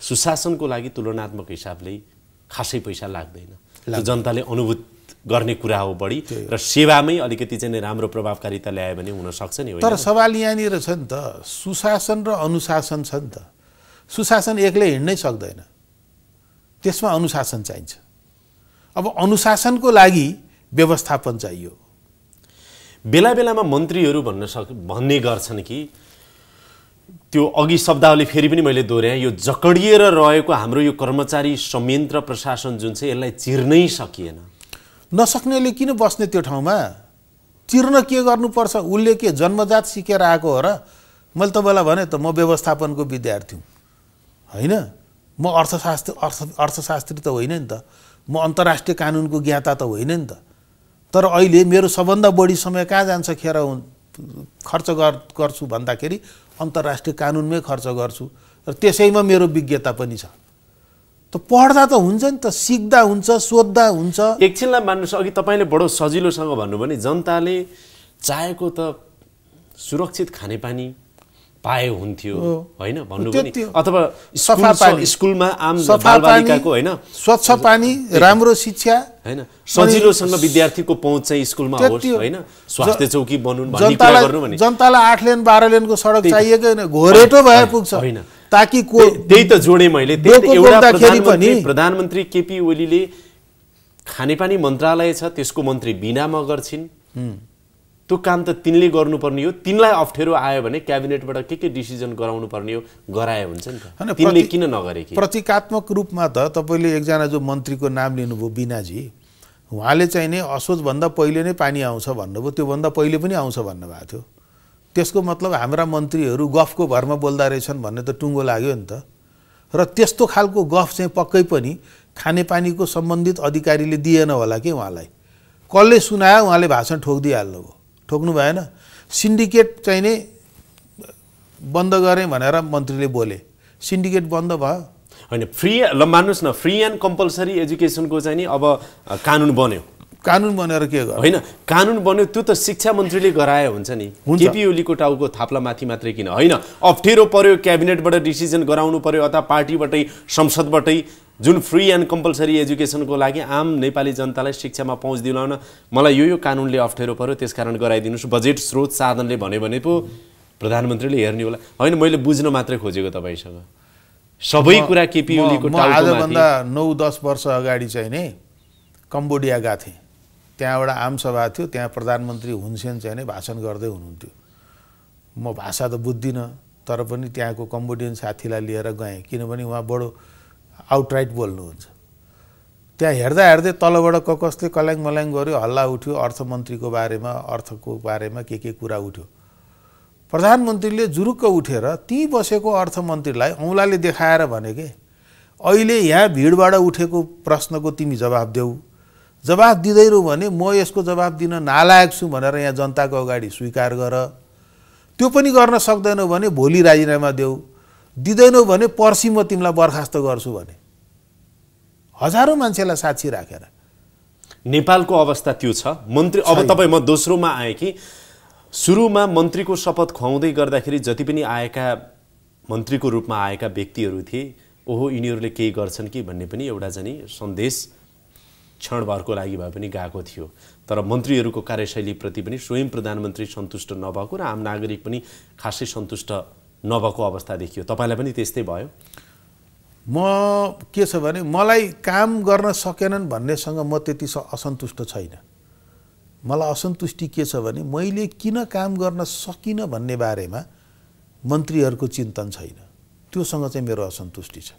A: सुशासनको लागि तुलनात्मक हिसाबले खासै पैसा लाग्दैन जनताले अनुभूत गर्ने कुरा हो बढी र सेवामै अलिकति चाहिँ राम्रो प्रभावकारिता ल्यायो भने हुनसक्छ नि तर
B: सवाल यहाँनिर छ नि त सुशासन र अनुशासन छ नि त सुशासन एक्लै हिँड्नै सक्दैन त्यसमा अनुशासन चाहिन्छ अब अनुशासनको लागि व्यवस्थापन चाहियो
A: बेला बेलामा मन्त्रीहरू भन्न सक् भन्ने गर्छन् कि त्यो अघि शब्दावली फेरि पनि मैले दोहोऱ्याएँ यो जकडिएर रहेको हाम्रो यो कर्मचारी
B: संयन्त्र प्रशासन जुन चाहिँ यसलाई चिर्नै सकिएन नसक्नेले किन बस्ने त्यो ठाउँमा चिर्न के गर्नुपर्छ उसले के जन्मजात सिकेर आएको हो र मैले तपाईँलाई भने त म व्यवस्थापनको विद्यार्थी हुँ होइन म अर्थशास्त्र अर्थ अर्थशास्त्री त होइन नि त म अन्तर्राष्ट्रिय कानुनको ज्ञाता त होइन नि त तर अहिले मेरो सबभन्दा बढी समय कहाँ जान्छ खेर खर्च गर्छु भन्दाखेरि अन्तर्राष्ट्रिय कानुनमै खर्च गर्छु र त्यसैमा मेरो विज्ञता पनि छ त पढ्दा त हुन्छ नि त सिक्दा हुन्छ सोद्धा हुन्छ एकछिनलाई मान्नुहोस् अघि तपाईँले बडो सजिलोसँग
A: भन्नु भने जनताले चाहेको त सुरक्षित खानेपानी पाए हुन्थ्यो होइन भन्नु अथवा सफा पानी स्कुलमा आम सफा होइन
B: स्वच्छ पानी राम्रो शिक्षा होइन सजिलोसँग विद्यार्थीको पहुँच चाहिँ स्कुलमा होस् होइन स्वास्थ्य चौकी बनाउनु जनतालाई आठ लेन बाह्र लेनको सडक चाहिएको घोरेटो भएर पुग्छ होइन ताकि त्यही त जोडेँ मैले प्रधानमन्त्री
A: केपी ओलीले खानेपानी मन्त्रालय छ त्यसको मन्त्री बिना मगर छिन् त्यो काम त तिनले गर्नुपर्ने हो तिनलाई अप्ठ्यारो आयो भने क्याबिनेटबाट के के डिसिजन गराउनु पर्ने हो गराए हुन्छ नि तिनले किन नगरे
B: प्रतीकात्मक रूपमा त तपाईँले एकजना जो मन्त्रीको नाम लिनुभयो बिनाजी उहाँले चाहिँ नै असोजभन्दा पहिले नै पानी आउँछ भन्नुभयो त्योभन्दा पहिले पनि आउँछ भन्नुभएको थियो त्यसको मतलब हाम्रा मन्त्रीहरू गफको भरमा बोल्दा रहेछन् भन्ने त टुङ्गो लाग्यो नि त र त्यस्तो खालको गफ चाहिँ पक्कै पनि खानेपानीको सम्बन्धित अधिकारीले दिएन होला कि उहाँलाई कसले सुनायो उहाँले भाषण ठोकिदिइहाल्नुभयो ठोक्नु भएन सिन्डिकेट चाहिँ नै बन्द गरेँ भनेर मन्त्रीले बोले सिन्डिकेट बन्द भयो होइन फ्री ल मान्नुहोस्
A: न फ्री एन्ड कम्पलसरी एजुकेसनको चाहिँ नि अब कानुन बन्यो कानुन बनेर के गर्यो होइन कानुन बन्यो त्यो त शिक्षा मन्त्रीले गरायो हुन्छ नि केपी ओलीको टाउको थाप्ला माथि मात्रै किन होइन अप्ठ्यारो पर्यो क्याबिनेटबाट डिसिजन गराउनु पर्यो अथवा पार्टीबाटै संसदबाटै जुन फ्री एन्ड कम्पलसरी एजुकेसनको लागि आम नेपाली जनतालाई शिक्षामा पहुँच दिलाउन मलाई यो यो कानुनले अप्ठ्यारो पर्यो त्यसकारण गराइदिनुहोस् बजेट स्रोत साधनले भन्यो भने पो प्रधानमन्त्रीले हेर्ने होला होइन मैले बुझ्न मात्रै खोजेको तपाईँसँग सबै कुरा केपी ओलीको आजभन्दा
B: नौ दस वर्ष अगाडि चाहिँ नि कम्बोडिया गएको थिएँ त्यहाँ एउटा आमसभा थियो त्यहाँ प्रधानमन्त्री हुन्सेन चाहिँ नै भाषण गर्दै हुनुहुन्थ्यो म भाषा त बुझ्दिनँ तर पनि त्यहाँको कम्बोडियन साथीलाई लिएर गएँ किनभने उहाँ बडो आउटराइट बोल्नुहुन्छ त्यहाँ हेर्दा हेर्दै तलबाट क कसले कल्याङ मल्याङ गऱ्यो हल्ला उठ्यो अर्थमन्त्रीको बारेमा अर्थको बारेमा के के कुरा उठ्यो प्रधानमन्त्रीले जुरुक्क उठेर ती बसेको अर्थमन्त्रीलाई औँलाले देखाएर भने के अहिले यहाँ भिडबाट उठेको प्रश्नको तिमी जवाब देऊ जवाब दिँदैनौ भने म यसको जवाब दिन नालायक छु भनेर यहाँ जनताको अगाडि स्वीकार गर त्यो पनि गर्न सक्दैनौ भने भोलि राजीनामा देऊ दिँदैनौ भने पर्सि म तिमीलाई बर्खास्त गर्छु भने हजारौँ मान्छेलाई साक्षी राखेर नेपालको अवस्था त्यो छ मन्त्री
A: अब तपाईँ म दोस्रोमा आएँ कि सुरुमा मन्त्रीको शपथ खुवाउँदै गर्दाखेरि जति पनि आएका मन्त्रीको रूपमा आएका व्यक्तिहरू थिए ओहो यिनीहरूले केही गर्छन् कि भन्ने पनि एउटा जाने सन्देश क्षणभरको लागि भए पनि गएको थियो तर मन्त्रीहरूको कार्यशैलीप्रति पनि स्वयं प्रधानमन्त्री सन्तुष्ट नभएको र आम नागरिक पनि खासै सन्तुष्ट नभएको अवस्था देखियो तपाईँलाई पनि त्यस्तै
B: भयो म के छ भने मलाई काम गर्न सकेनन् भन्नेसँग म त्यति असन्तुष्ट छैन मलाई असन्तुष्टि के छ भने मैले किन काम गर्न सकिनँ भन्ने बारेमा मन्त्रीहरूको चिन्तन छैन त्योसँग चाहिँ मेरो असन्तुष्टि छ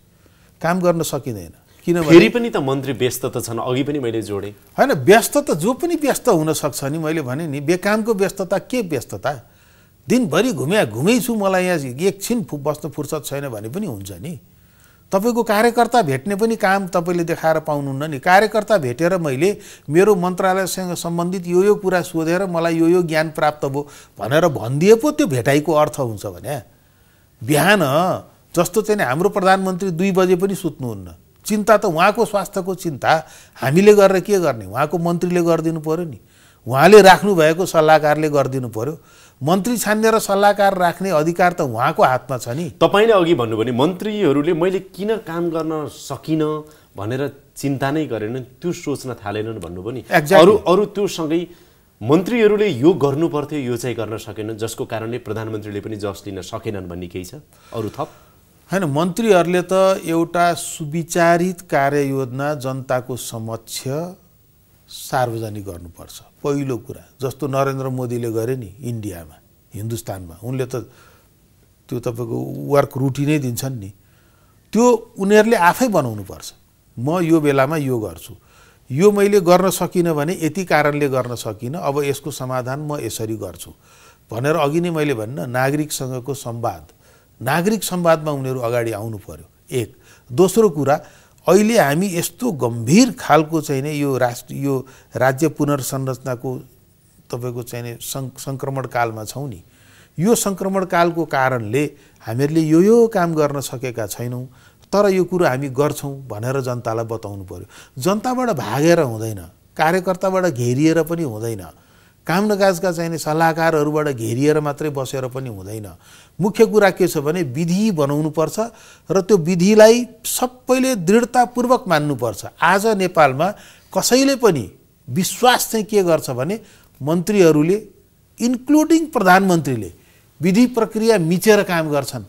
B: काम गर्न सकिँदैन किन फेरि
A: पनि त मन्त्री व्यस्त त छन् अघि पनि मैले जोडेँ
B: होइन व्यस्त त जो पनि व्यस्त हुनसक्छ नि मैले भने नि बेकामको व्यस्तता के व्यस्तता दिनभरि घुम्या घुमै छु मलाई यहाँ एकछिन बस्नु फुर्सद छैन भने पनि हुन्छ नि तपाईँको कार्यकर्ता भेट्ने पनि काम तपाईँले देखाएर पाउनुहुन्न नि कार्यकर्ता भेटेर मैले मेरो मन्त्रालयसँग सम्बन्धित यो यो कुरा सोधेर मलाई यो यो ज्ञान प्राप्त भयो भनेर भनिदिए पो त्यो भेटाइको अर्थ हुन्छ भने बिहान जस्तो चाहिँ हाम्रो प्रधानमन्त्री दुई बजे पनि सुत्नुहुन्न चिन्ता त उहाँको स्वास्थ्यको चिन्ता हामीले गरेर के गर्ने उहाँको मन्त्रीले गरिदिनु पऱ्यो नि उहाँले राख्नुभएको सल्लाहकारले गरिदिनु पऱ्यो मन्त्री छान्ने र सल्लाहकार राख्ने अधिकार त उहाँको हातमा छ नि तपाईँले अघि भन्नुभयो भने मन्त्रीहरूले मैले किन काम गर्न सकिनँ
A: भनेर चिन्ता नै गरेनन् त्यो सोच्न थालेनन् भन्नुभयो नि अरू अरू त्यो सँगै मन्त्रीहरूले यो गर्नु पर्थ्यो यो चाहिँ गर्न सकेनन् जसको कारणले प्रधानमन्त्रीले पनि जस लिन सकेनन् भन्ने केही छ
B: अरू थप होइन मन्त्रीहरूले त एउटा सुविचारित कार्ययोजना जनताको समक्ष सार्वजनिक गर्नुपर्छ पहिलो कुरा जस्तो नरेन्द्र मोदीले गरे नि इन्डियामा हिन्दुस्तानमा उनले त त्यो तपाईँको वर्क रुटिनै दिन्छन् नि त्यो उनीहरूले आफै बनाउनुपर्छ म यो बेलामा यो गर्छु यो मैले गर्न सकिनँ भने यति कारणले गर्न सकिनँ अब यसको समाधान म यसरी गर्छु भनेर अघि नै मैले भन्न नागरिकसँगको संवाद नागरिक संवादमा उनीहरू अगाडि आउनु पर्यो एक दोस्रो कुरा अहिले हामी यस्तो गम्भीर खालको चाहिँ नै यो राष्ट्र यो राज्य पुनर्संरचनाको तपाईँको चाहिँ नै सङ्क्रमणकालमा कालमा छौँ नि यो सङ्क्रमण कालको कारणले हामीहरूले यो यो काम गर्न सकेका छैनौँ तर यो कुरो हामी गर्छौँ भनेर जनतालाई बताउनु पऱ्यो जनताबाट भागेर हुँदैन कार्यकर्ताबाट घेरिएर पनि हुँदैन काम नकाजका चाहिने सल्लाहकारहरूबाट घेरिएर मात्रै बसेर पनि हुँदैन मुख्य कुरा के छ भने विधि बनाउनुपर्छ र त्यो विधिलाई सबैले दृढतापूर्वक मान्नुपर्छ आज नेपालमा कसैले पनि विश्वास चाहिँ के गर्छ भने मन्त्रीहरूले इन्क्लुडिङ प्रधानमन्त्रीले विधि प्रक्रिया मिचेर काम गर्छन्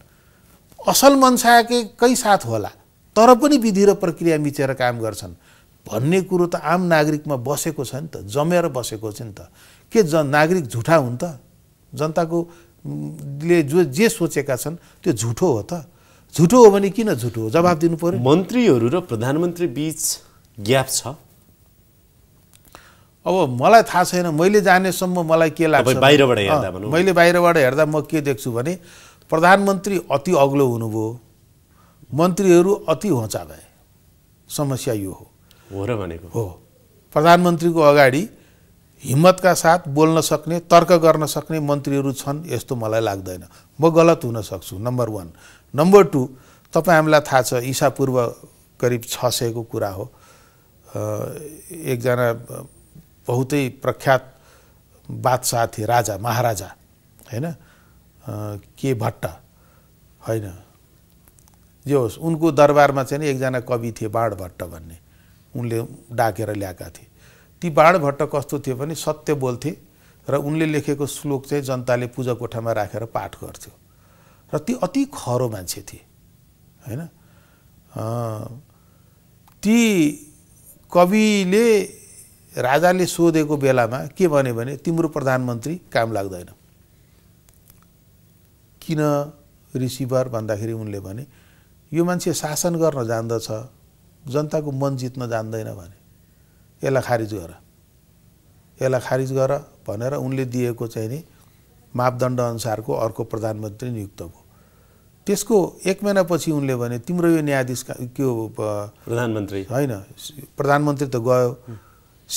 B: असल मनसाकै साथ होला तर पनि विधि र प्रक्रिया मिचेर काम गर्छन् भन्ने कुरो त आम नागरिकमा बसेको छ नि त जमेर बसेको छ नि त के ज नागरिक झुठा हुन् त जनताको ले जो जे सोचेका छन् त्यो झुटो हो त झुटो हो भने किन झुटो हो जवाब दिनु पर्यो मन्त्रीहरू र प्रधानमन्त्री बिच ग्याप छ अब मलाई थाहा छैन मैले जानेसम्म मलाई के लाग्छ बाहिरबाट हेर्दा मैले बाहिरबाट हेर्दा म के देख्छु भने प्रधानमन्त्री अति अग्लो हुनुभयो मन्त्रीहरू अति होचा भए समस्या यो हो
A: हो र भनेको हो
B: प्रधानमन्त्रीको अगाडि हिम्मतका साथ बोल्न सक्ने तर्क गर्न सक्ने मन्त्रीहरू छन् यस्तो मलाई लाग्दैन म गलत हुन सक्छु नम्बर वान नम्बर टू तपाईँ हामीलाई थाहा छ ईसापूर्व करिब छ सयको कुरा हो एकजना बहुतै प्रख्यात बादशाह थिए राजा महाराजा होइन के भट्ट होइन जे होस् उनको दरबारमा चाहिँ एकजना कवि थिए बाण भट्ट भन्ने उनले डाकेर ल्याएका थिए ती बाणभट्ट कस्तो थियो भने सत्य बोल्थे र उनले लेखेको श्लोक चाहिँ जनताले पूजा कोठामा राखेर पाठ गर्थ्यो र ती अति खरो मान्छे थिए होइन ती कविले राजाले सोधेको बेलामा के भन्यो भने तिम्रो प्रधानमन्त्री काम लाग्दैन किन रिसिभर भन्दाखेरि उनले भने यो मान्छे शासन गर्न जान्दछ जनताको मन जित्न जान्दैन भने यसलाई खारिज गर यसलाई खारिज गर भनेर उनले दिएको चाहिँ नि मापदण्ड अनुसारको अर्को प्रधानमन्त्री नियुक्त भयो त्यसको एक महिनापछि उनले भने तिम्रो यो न्यायाधीश के प्रधानमन्त्री होइन प्रधानमन्त्री त गयो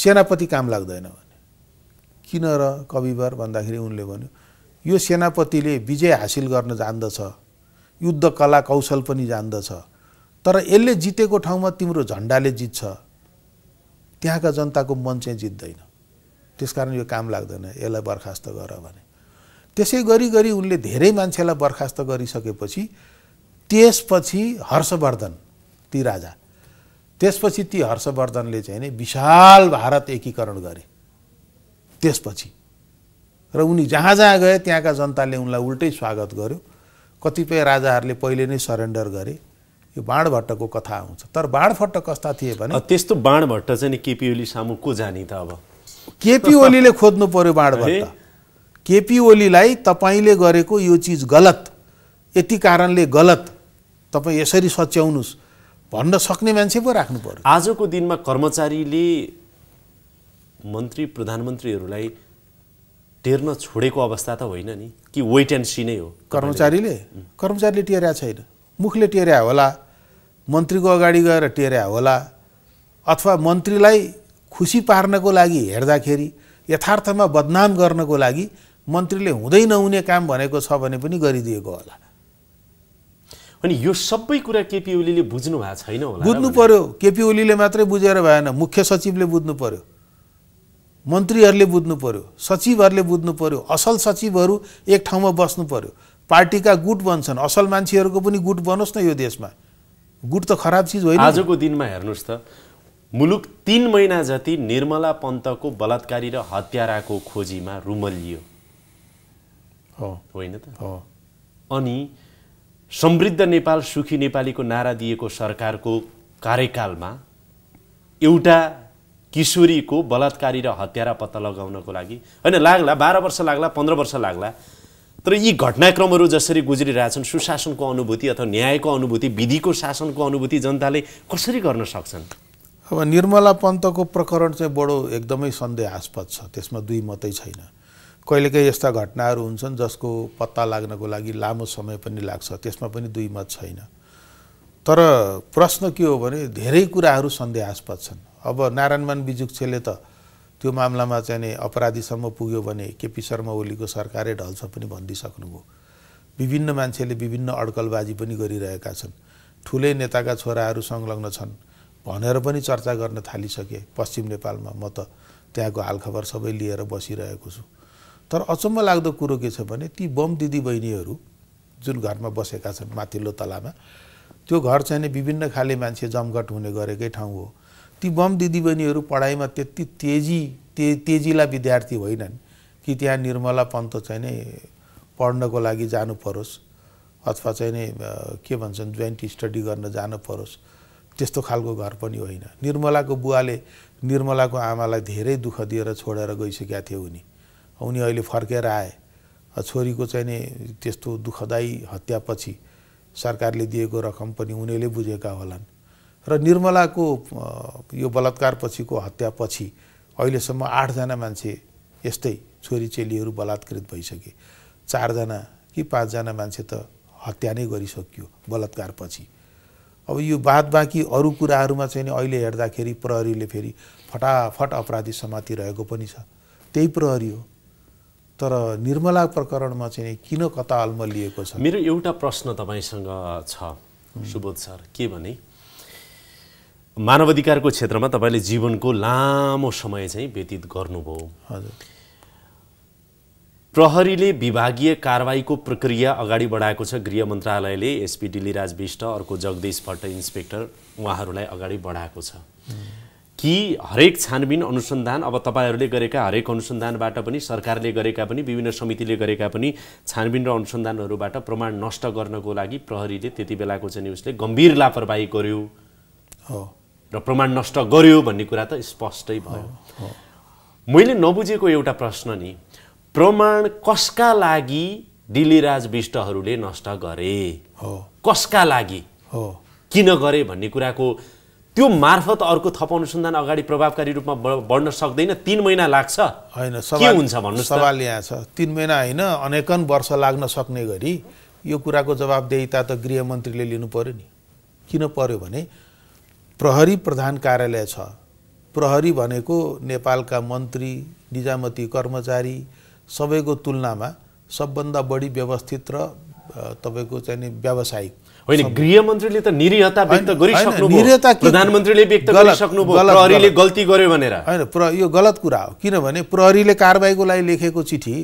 B: सेनापति काम लाग्दैन भने किन र कविवर भन्दाखेरि उनले भन्यो यो सेनापतिले विजय हासिल गर्न जान्दछ युद्ध कला कौशल पनि जान्दछ तर यसले जितेको ठाउँमा तिम्रो झन्डाले जित्छ त्यहाँका जनताको मन चाहिँ जित्दैन त्यसकारण यो काम लाग्दैन यसलाई बर्खास्त गर भने त्यसै गरी गरी उनले धेरै मान्छेलाई बर्खास्त गरिसकेपछि त्यसपछि हर्षवर्धन ती राजा त्यसपछि ती हर्षवर्धनले चाहिँ नि विशाल भारत एकीकरण गरे त्यसपछि र उनी जहाँ जहाँ गए त्यहाँका जनताले उनलाई उल्टै स्वागत गर्यो कतिपय राजाहरूले पहिले नै सरेन्डर गरे यो बाणभट्टको कथा आउँछ तर बाणभट्ट कस्ता थिए भने त्यस्तो बाणभट्ट चाहिँ केपी ओली सामु को जाने त अब केपी ओलीले खोज्नु पर्यो बाणभट्ट केपी ओलीलाई तपाईँले गरेको यो चिज गलत यति कारणले गलत तपाईँ यसरी सच्याउनुहोस् भन्न सक्ने मान्छे पो राख्नु पर्यो
A: आजको दिनमा कर्मचारीले मन्त्री प्रधानमन्त्रीहरूलाई टेर्न छोडेको अवस्था त होइन नि कि वेट एन्ड सी नै हो कर्मचारीले
B: कर्मचारीले टेर्या छैन मुखले टेर्या होला मन्त्रीको अगाडि गएर टेर्या होला अथवा मन्त्रीलाई खुसी पार्नको लागि हेर्दाखेरि यथार्थमा बदनाम गर्नको लागि मन्त्रीले हुँदै नहुने काम भनेको छ भने पनि गरिदिएको होला अनि यो सबै कुरा केपी ओलीले बुझ्नु भएको छैन बुझ्नु पर्यो केपी ओलीले मात्रै बुझेर भएन मुख्य सचिवले बुझ्नु पर्यो मन्त्रीहरूले बुझ्नु पर्यो सचिवहरूले बुझ्नु पर्यो असल सचिवहरू एक ठाउँमा बस्नु पर्यो पार्टीका गुट बन्छन् असल मान्छेहरूको पनि गुट बनोस् न यो देशमा गुट त खराब चिज होइन आजको
A: दिनमा हेर्नुहोस् त मुलुक तिन महिना जति निर्मला पन्तको बलात्कारी र हत्याराको खोजीमा रुमलियो होइन त अनि समृद्ध नेपाल सुखी नेपालीको नारा दिएको सरकारको कार्यकालमा एउटा किशोरीको बलात्कारी र हत्यारा पत्ता लगाउनको लागि होइन लाग्ला बाह्र वर्ष लाग्ला पन्ध्र वर्ष लाग्ला तर यी घटनाक्रमहरू जसरी गुज्रिरहेछन् सुशासनको अनुभूति अथवा न्यायको अनुभूति विधिको शासनको अनुभूति जनताले कसरी गर्न सक्छन्
B: अब निर्मला पन्तको प्रकरण चाहिँ बडो एकदमै सन्देहास्पद छ त्यसमा दुई मात्रै छैन कहिलेकाहीँ यस्ता घटनाहरू हुन्छन् जसको पत्ता लाग्नको लागि लामो समय पनि लाग्छ त्यसमा पनि दुई मत छैन तर प्रश्न के हो भने धेरै कुराहरू सन्देहास्पद छन् अब नारायणमान बिजुक्षेले त त्यो मामलामा चाहिँ नि अपराधीसम्म पुग्यो भने केपी शर्मा ओलीको सरकारै ढल्छ पनि भनिदिइसक्नुभयो विभिन्न मान्छेले विभिन्न अड्कलबाजी पनि गरिरहेका छन् ठुलै नेताका छोराहरू संलग्न छन् भनेर पनि चर्चा गर्न थालिसके पश्चिम नेपालमा म त त्यहाँको हालखबर सबै लिएर बसिरहेको छु तर अचम्म लाग्दो कुरो के छ भने ती बम दिदीबहिनीहरू जुन घरमा बसेका छन् माथिल्लो तलामा त्यो घर चाहिँ नि विभिन्न खाले मान्छे जमघट हुने गरेकै ठाउँ हो ती बम दिदीबहिनीहरू पढाइमा त्यति तेजी ते तेजीला विद्यार्थी होइनन् कि त्यहाँ निर्मला पन्त चाहिँ नै पढ्नको लागि जानु परोस् अथवा चाहिँ नै के भन्छन् जोइन्ट स्टडी गर्न जानु परोस् त्यस्तो खालको घर पनि होइन निर्मलाको बुवाले निर्मलाको आमालाई धेरै दुःख दिएर छोडेर गइसकेका थिए उनी उनी अहिले फर्केर आए छोरीको चाहिँ नै त्यस्तो दुःखदायी हत्यापछि सरकारले दिएको रकम पनि उनीहरूले बुझेका होलान् र निर्मलाको यो बलात्कार बलात्कारपछिको हत्यापछि अहिलेसम्म आठजना मान्छे यस्तै छोरी चेलीहरू बलात्कृत भइसके चारजना कि पाँचजना मान्छे त हत्या नै गरिसकियो बलात्कारपछि अब यो बाद बाँकी अरू कुराहरूमा चाहिँ अहिले हेर्दाखेरि प्रहरीले फेरि फटाफट अपराधी समातिरहेको पनि छ त्यही प्रहरी हो तर निर्मला प्रकरणमा चाहिँ किन कता लिएको छ
A: मेरो एउटा प्रश्न तपाईँसँग छ सुबोध सर के भने मानवाधिकारको क्षेत्रमा तपाईँले जीवनको लामो समय चाहिँ व्यतीत गर्नुभयो हजुर प्रहरीले विभागीय कारवाहीको प्रक्रिया अगाडि बढाएको छ गृह मन्त्रालयले एसपी डिलिराज विष्ट अर्को जगदीश भट्ट इन्सपेक्टर उहाँहरूलाई अगाडि बढाएको छ कि हरेक छानबिन अनुसन्धान अब तपाईँहरूले गरेका हरेक अनुसन्धानबाट पनि सरकारले गरेका पनि विभिन्न समितिले गरेका पनि छानबिन र अनुसन्धानहरूबाट प्रमाण नष्ट गर्नको लागि प्रहरीले त्यति बेलाको चाहिँ उसले गम्भीर लापरवाही गर्यो र प्रमाण नष्ट गर्यो भन्ने कुरा त स्पष्टै भयो मैले नबुझेको एउटा प्रश्न नि प्रमाण कसका लागि दिलीराज विष्टहरूले नष्ट गरे हो कसका लागि हो किन गरे भन्ने कुराको त्यो मार्फत अर्को थप अनुसन्धान अगाडि प्रभावकारी रूपमा बढ्न सक्दैन तिन महिना लाग्छ
B: होइन सवाल हुन्छ भन्नु सवाल यहाँ छ तिन महिना होइन अनेकन वर्ष लाग्न सक्ने गरी यो कुराको जवाबदेही त गृहमन्त्रीले लिनु पर्यो नि किन पर्यो भने प्रहरी प्रधान कार्यालय छ प्रहरी भनेको नेपालका मन्त्री निजामती कर्मचारी सबैको तुलनामा सबभन्दा बढी व्यवस्थित र तपाईँको चाहिँ नि व्यावसायिक होइन
A: गृहमन्त्रीले त निरीहता व्यक्त गरिसक्नु निरीहता प्रधानमन्त्रीले व्यक्त गरिसक्नु प्रहरीले गल्ती गर्यो भनेर
B: होइन प्र यो गलत कुरा हो किनभने प्रहरीले कारवाहीको लागि लेखेको चिठी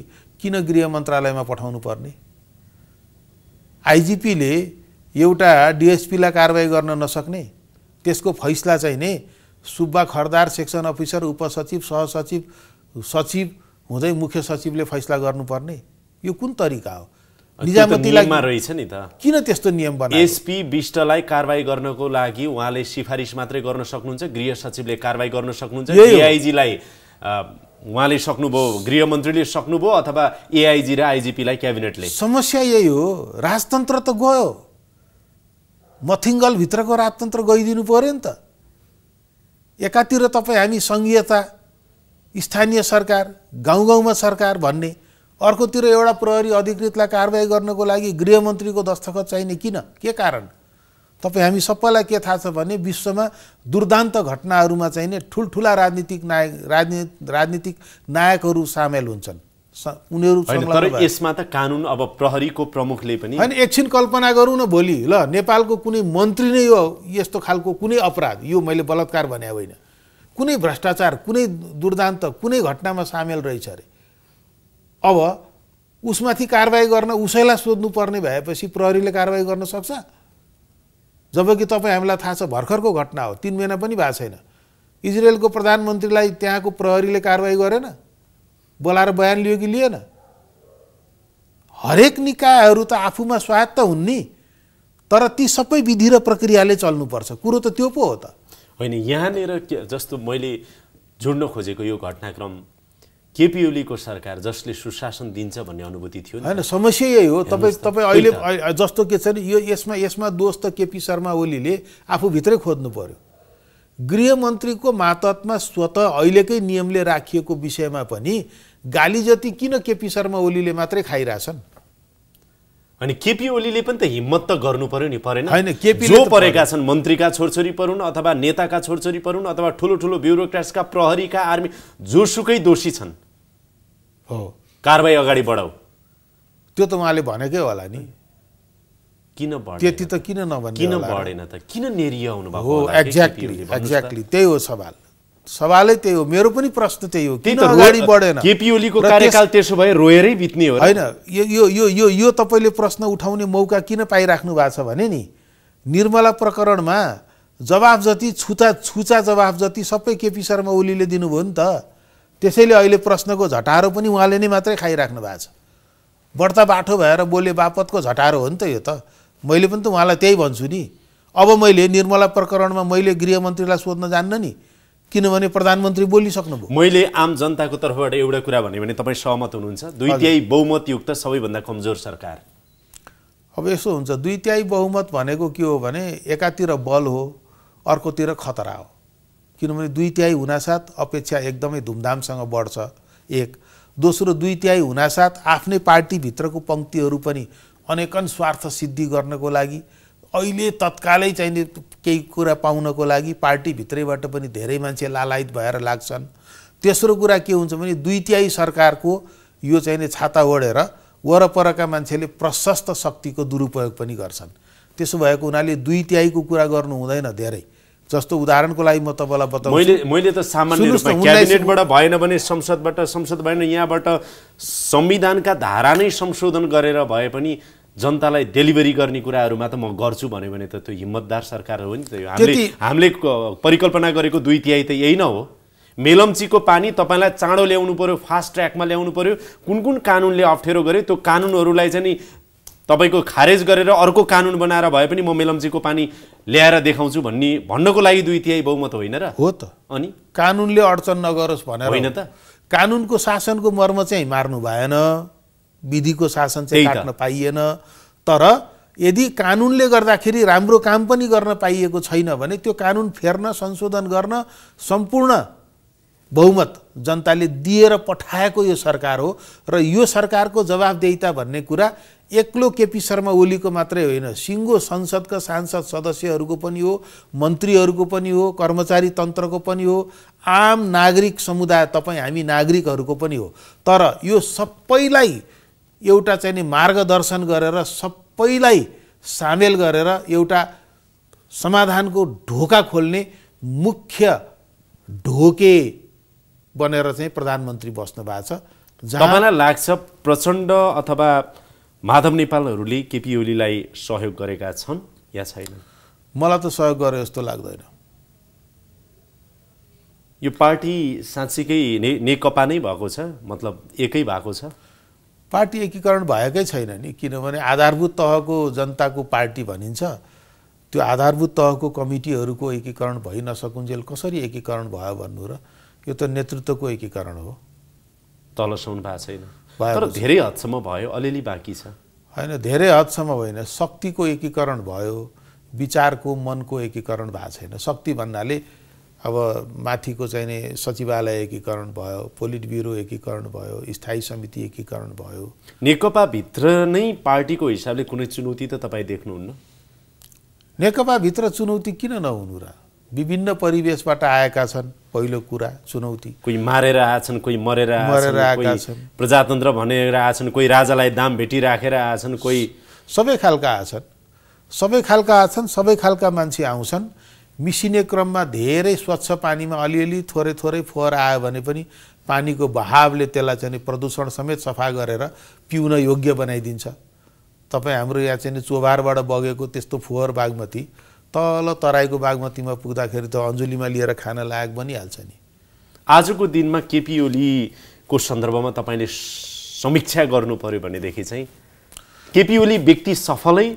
B: किन गृह मन्त्रालयमा पठाउनु पर्ने आइजिपीले एउटा डिएसपीलाई कारवाही गर्न नसक्ने त्यसको फैसला चाहिँ नै सुब्बा खरदार सेक्सन अफिसर उपसचिव सहसचिव सचिव हुँदै मुख्य सचिवले फैसला गर्नुपर्ने यो कुन तरिका हो निजामतीमा
A: रहेछ नि त किन त्यस्तो नियम बनायो एसपी विष्टलाई कारवाही गर्नको लागि उहाँले सिफारिस मात्रै गर्न सक्नुहुन्छ गृह सचिवले कारवाही गर्न सक्नुहुन्छ एआइजीलाई उहाँले सक्नुभयो गृहमन्त्रीले सक्नुभयो अथवा एआइजी र आइजिपीलाई क्याबिनेटले
B: समस्या यही हो राजतन्त्र त गयो मथिङ्गलभित्रको राजतन्त्र गइदिनु पऱ्यो नि त एकातिर तपाईँ हामी सङ्घीयता स्थानीय सरकार गाउँ गाउँमा सरकार भन्ने अर्कोतिर एउटा प्रहरी अधिकृतलाई कारवाही गर्नको लागि गृहमन्त्रीको दस्तखत चाहिने किन के कारण तपाईँ हामी सबैलाई के थाहा छ भने विश्वमा दुर्दान्त घटनाहरूमा चाहिने ठुल्ठुला राजनीतिक नायक राजनीतिक नायकहरू सामेल हुन्छन् उनीहरू तर यसमा
A: त कानुन अब प्रहरीको प्रमुखले पनि होइन
B: एकछिन कल्पना गरौँ न भोलि ल नेपालको कुनै मन्त्री नै यो यस्तो खालको कुनै अपराध यो मैले बलात्कार भने होइन कुनै भ्रष्टाचार कुनै दुर्दान्त कुनै घटनामा सामेल रहेछ अरे अब उसमाथि कारवाही गर्न उसैलाई सोध्नुपर्ने भएपछि प्रहरीले कारवाही गर्न सक्छ जबकि तपाईँ हामीलाई थाहा छ भर्खरको घटना हो तिन महिना पनि भएको छैन इजरायलको प्रधानमन्त्रीलाई त्यहाँको प्रहरीले कारवाही गरेन बोलाएर बयान लियो कि लिएन हरेक निकायहरू त आफूमा स्वायत्त हुन् नि तर ती सबै विधि र प्रक्रियाले चल्नुपर्छ कुरो त त्यो पो हो त
A: होइन यहाँनिर जस्तो मैले जोड्न खोजेको यो घटनाक्रम केपी ओलीको सरकार जसले सुशासन दिन्छ भन्ने अनुभूति थियो होइन समस्या यही हो तपाईँ तपाईँ अहिले
B: जस्तो के छ नि यो यसमा यसमा दोष त केपी शर्मा ओलीले आफूभित्रै खोज्नु पर्यो गृहमन्त्रीको मातहतमा स्वत अहिलेकै नियमले राखिएको विषयमा पनि गाली जति किन केपी शर्मा ओलीले मात्रै खाइरहेछन् अनि केपी
A: ओलीले पनि त हिम्मत त गर्नु पर्यो नि परेन होइन केपी जो परेका छन् मन्त्रीका छोरछोरी परुन् अथवा नेताका छोरछोरी परुन् अथवा ठुलो ठुलो ब्युरोक्राट्सका प्रहरीका आर्मी जोसुकै दोषी छन् हो कारवाही अगाडि बढाऊ
B: त्यो त उहाँले भनेकै होला नि किन त्यति त किन नभए किन बढेन त किन नेरिया हुनुभएको हो एक्ज्याक्टली एक्ज्याक्टली त्यही हो सवाल सवालै त्यही हो मेरो पनि प्रश्न त्यही हो किन अगाडि बढेन केपी ओलीको कार्यकाल
A: त्यसो भए रोएरै बित्ने हो होइन
B: यो यो यो यो यो तपाईँले प्रश्न उठाउने मौका किन पाइराख्नु भएको छ भने नि निर्मला प्रकरणमा जवाफ जति छुचा छुचा जवाफ जति सबै केपी शर्मा ओलीले दिनुभयो नि त त्यसैले अहिले प्रश्नको झटारो पनि उहाँले नै मात्रै खाइराख्नु भएको छ बढ्ता बाठो भएर बोले बापतको झटारो हो नि त यो त मैले पनि त उहाँलाई त्यही भन्छु नि अब मैले निर्मला प्रकरणमा मैले गृहमन्त्रीलाई सोध्न जान्न नि किनभने प्रधानमन्त्री बोलिसक्नुभयो
A: मैले आम जनताको तर्फबाट एउटा कुरा भने तपाईँ सहमत हुनुहुन्छ दुई तिहाई बहुमतयुक्त सबैभन्दा कमजोर सरकार
B: अब यसो हुन्छ दुई तिहाई बहुमत भनेको के हो भने एकातिर बल हो अर्कोतिर खतरा हो किनभने दुई तिहाई हुनासाथ अपेक्षा एकदमै धुमधामसँग बढ्छ एक दोस्रो दुई तिहाई हुनासाथ आफ्नै पार्टीभित्रको पङ्क्तिहरू पनि अनेकन स्वार्थ सिद्धि गर्नको लागि अहिले तत्कालै चाहिने केही कुरा पाउनको लागि पार्टीभित्रैबाट पनि धेरै मान्छे लालायित भएर लाग्छन् तेस्रो कुरा के हुन्छ भने दुई तिहाई सरकारको यो चाहिने छाता ओढेर वरपरका मान्छेले प्रशस्त शक्तिको दुरुपयोग पनि गर्छन् त्यसो भएको हुनाले दुई तिहाईको कुरा गर्नु हुँदैन धेरै जस्तो उदाहरणको लागि म तपाईँलाई बताउँछु मैले मैले त सामान्य क्याबिनेटबाट
A: भएन भने संसदबाट संसद भएन यहाँबाट संविधानका धारा नै संशोधन गरेर भए पनि जनतालाई डेलिभरी गर्ने कुराहरूमा त म गर्छु भन्यो भने त त्यो हिम्मतदार सरकार हो नि त हामीले हामीले परिकल्पना गरेको दुई तिहाई त यही न हो मेलम्चीको पानी तपाईँलाई चाँडो ल्याउनु पऱ्यो फास्ट ट्र्याकमा ल्याउनु पऱ्यो कुन कुन कानुनले अप्ठ्यारो गर्यो त्यो कानुनहरूलाई चाहिँ नि तपाईँको खारेज गरेर अर्को कानुन बनाएर भए पनि म मेलम्चीको पानी ल्याएर देखाउँछु भन्ने भन्नको लागि दुई तिहाई
B: बहुमत होइन र हो त अनि कानुनले अडचन नगरोस् भनेर होइन त कानुनको शासनको मर्म चाहिँ मार्नु भएन विधिको शासन चाहिँ काट्न पाइएन तर यदि कानुनले गर्दाखेरि राम्रो काम पनि गर्न पाइएको छैन भने त्यो कानुन फेर्न संशोधन गर्न सम्पूर्ण बहुमत जनताले दिएर पठाएको यो सरकार हो र यो सरकारको जवाबदेता भन्ने कुरा एक्लो केपी शर्मा ओलीको मात्रै होइन सिङ्गो संसदका सांसद सदस्यहरूको पनि हो मन्त्रीहरूको पनि हो कर्मचारी तन्त्रको पनि हो आम नागरिक समुदाय तपाईँ हामी नागरिकहरूको पनि हो तर यो सबैलाई एउटा चाहिँ नि मार्गदर्शन गरेर सबैलाई सामेल गरेर एउटा समाधानको ढोका खोल्ने मुख्य ढोके बनेर चाहिँ प्रधानमन्त्री बस्नु भएको
A: छ मलाई लाग्छ प्रचण्ड अथवा माधव नेपालहरूले केपी ओलीलाई सहयोग गरेका छन् या छैन
B: मलाई त सहयोग गरे जस्तो लाग्दैन
A: यो पार्टी साँच्चीकै नेकपा नै भएको छ
B: मतलब एकै भएको छ पार्टी एकीकरण भएकै छैन नि किनभने आधारभूत तहको जनताको पार्टी भनिन्छ त्यो आधारभूत तहको कमिटीहरूको एकीकरण भइ नसकुन्जेल कसरी एकीकरण भयो भन्नु र यो त नेतृत्वको एकीकरण हो
A: तलसाउनु भएको छैन तर धेरै हदसम्म भयो अलिअलि बाँकी छ
B: होइन धेरै हदसम्म होइन शक्तिको एकीकरण भयो विचारको मनको एकीकरण भएको छैन शक्ति भन्नाले अब माथिको चाहिने सचिवालय एकीकरण भयो पोलिट ब्युरो एकीकरण भयो स्थायी समिति एकीकरण भयो नेकपाभित्र नै पार्टीको हिसाबले कुनै चुनौती त तपाईँ देख्नुहुन्न नेकपाभित्र चुनौती किन नहुनु र विभिन्न परिवेशबाट आएका छन् पहिलो कुरा चुनौती
A: कोही मारेर आएछन् कोही मरेर मरेर आएका छन् प्रजातन्त्र भनेर आएछन् कोही राजालाई दाम भेटिराखेर आएछन् कोही सबै खालका
B: आएछन् सबै खालका आएछन् सबै खालका मान्छे आउँछन् मिसिने क्रममा धेरै स्वच्छ पानीमा अलिअलि थोरै थोरै फोहोर आयो भने पनि पानीको बहावले त्यसलाई चाहिँ प्रदूषण समेत सफा गरेर पिउन योग्य बनाइदिन्छ तपाईँ हाम्रो यहाँ चाहिँ चोभारबाट बगेको त्यस्तो फोहोर बागमती तल तराईको बागमतीमा पुग्दाखेरि त अन्जुलीमा लिएर खान लायक बनिहाल्छ नि
A: आजको दिनमा केपी ओलीको सन्दर्भमा तपाईँले समीक्षा गर्नु पऱ्यो भनेदेखि चाहिँ केपी ओली व्यक्ति सफलै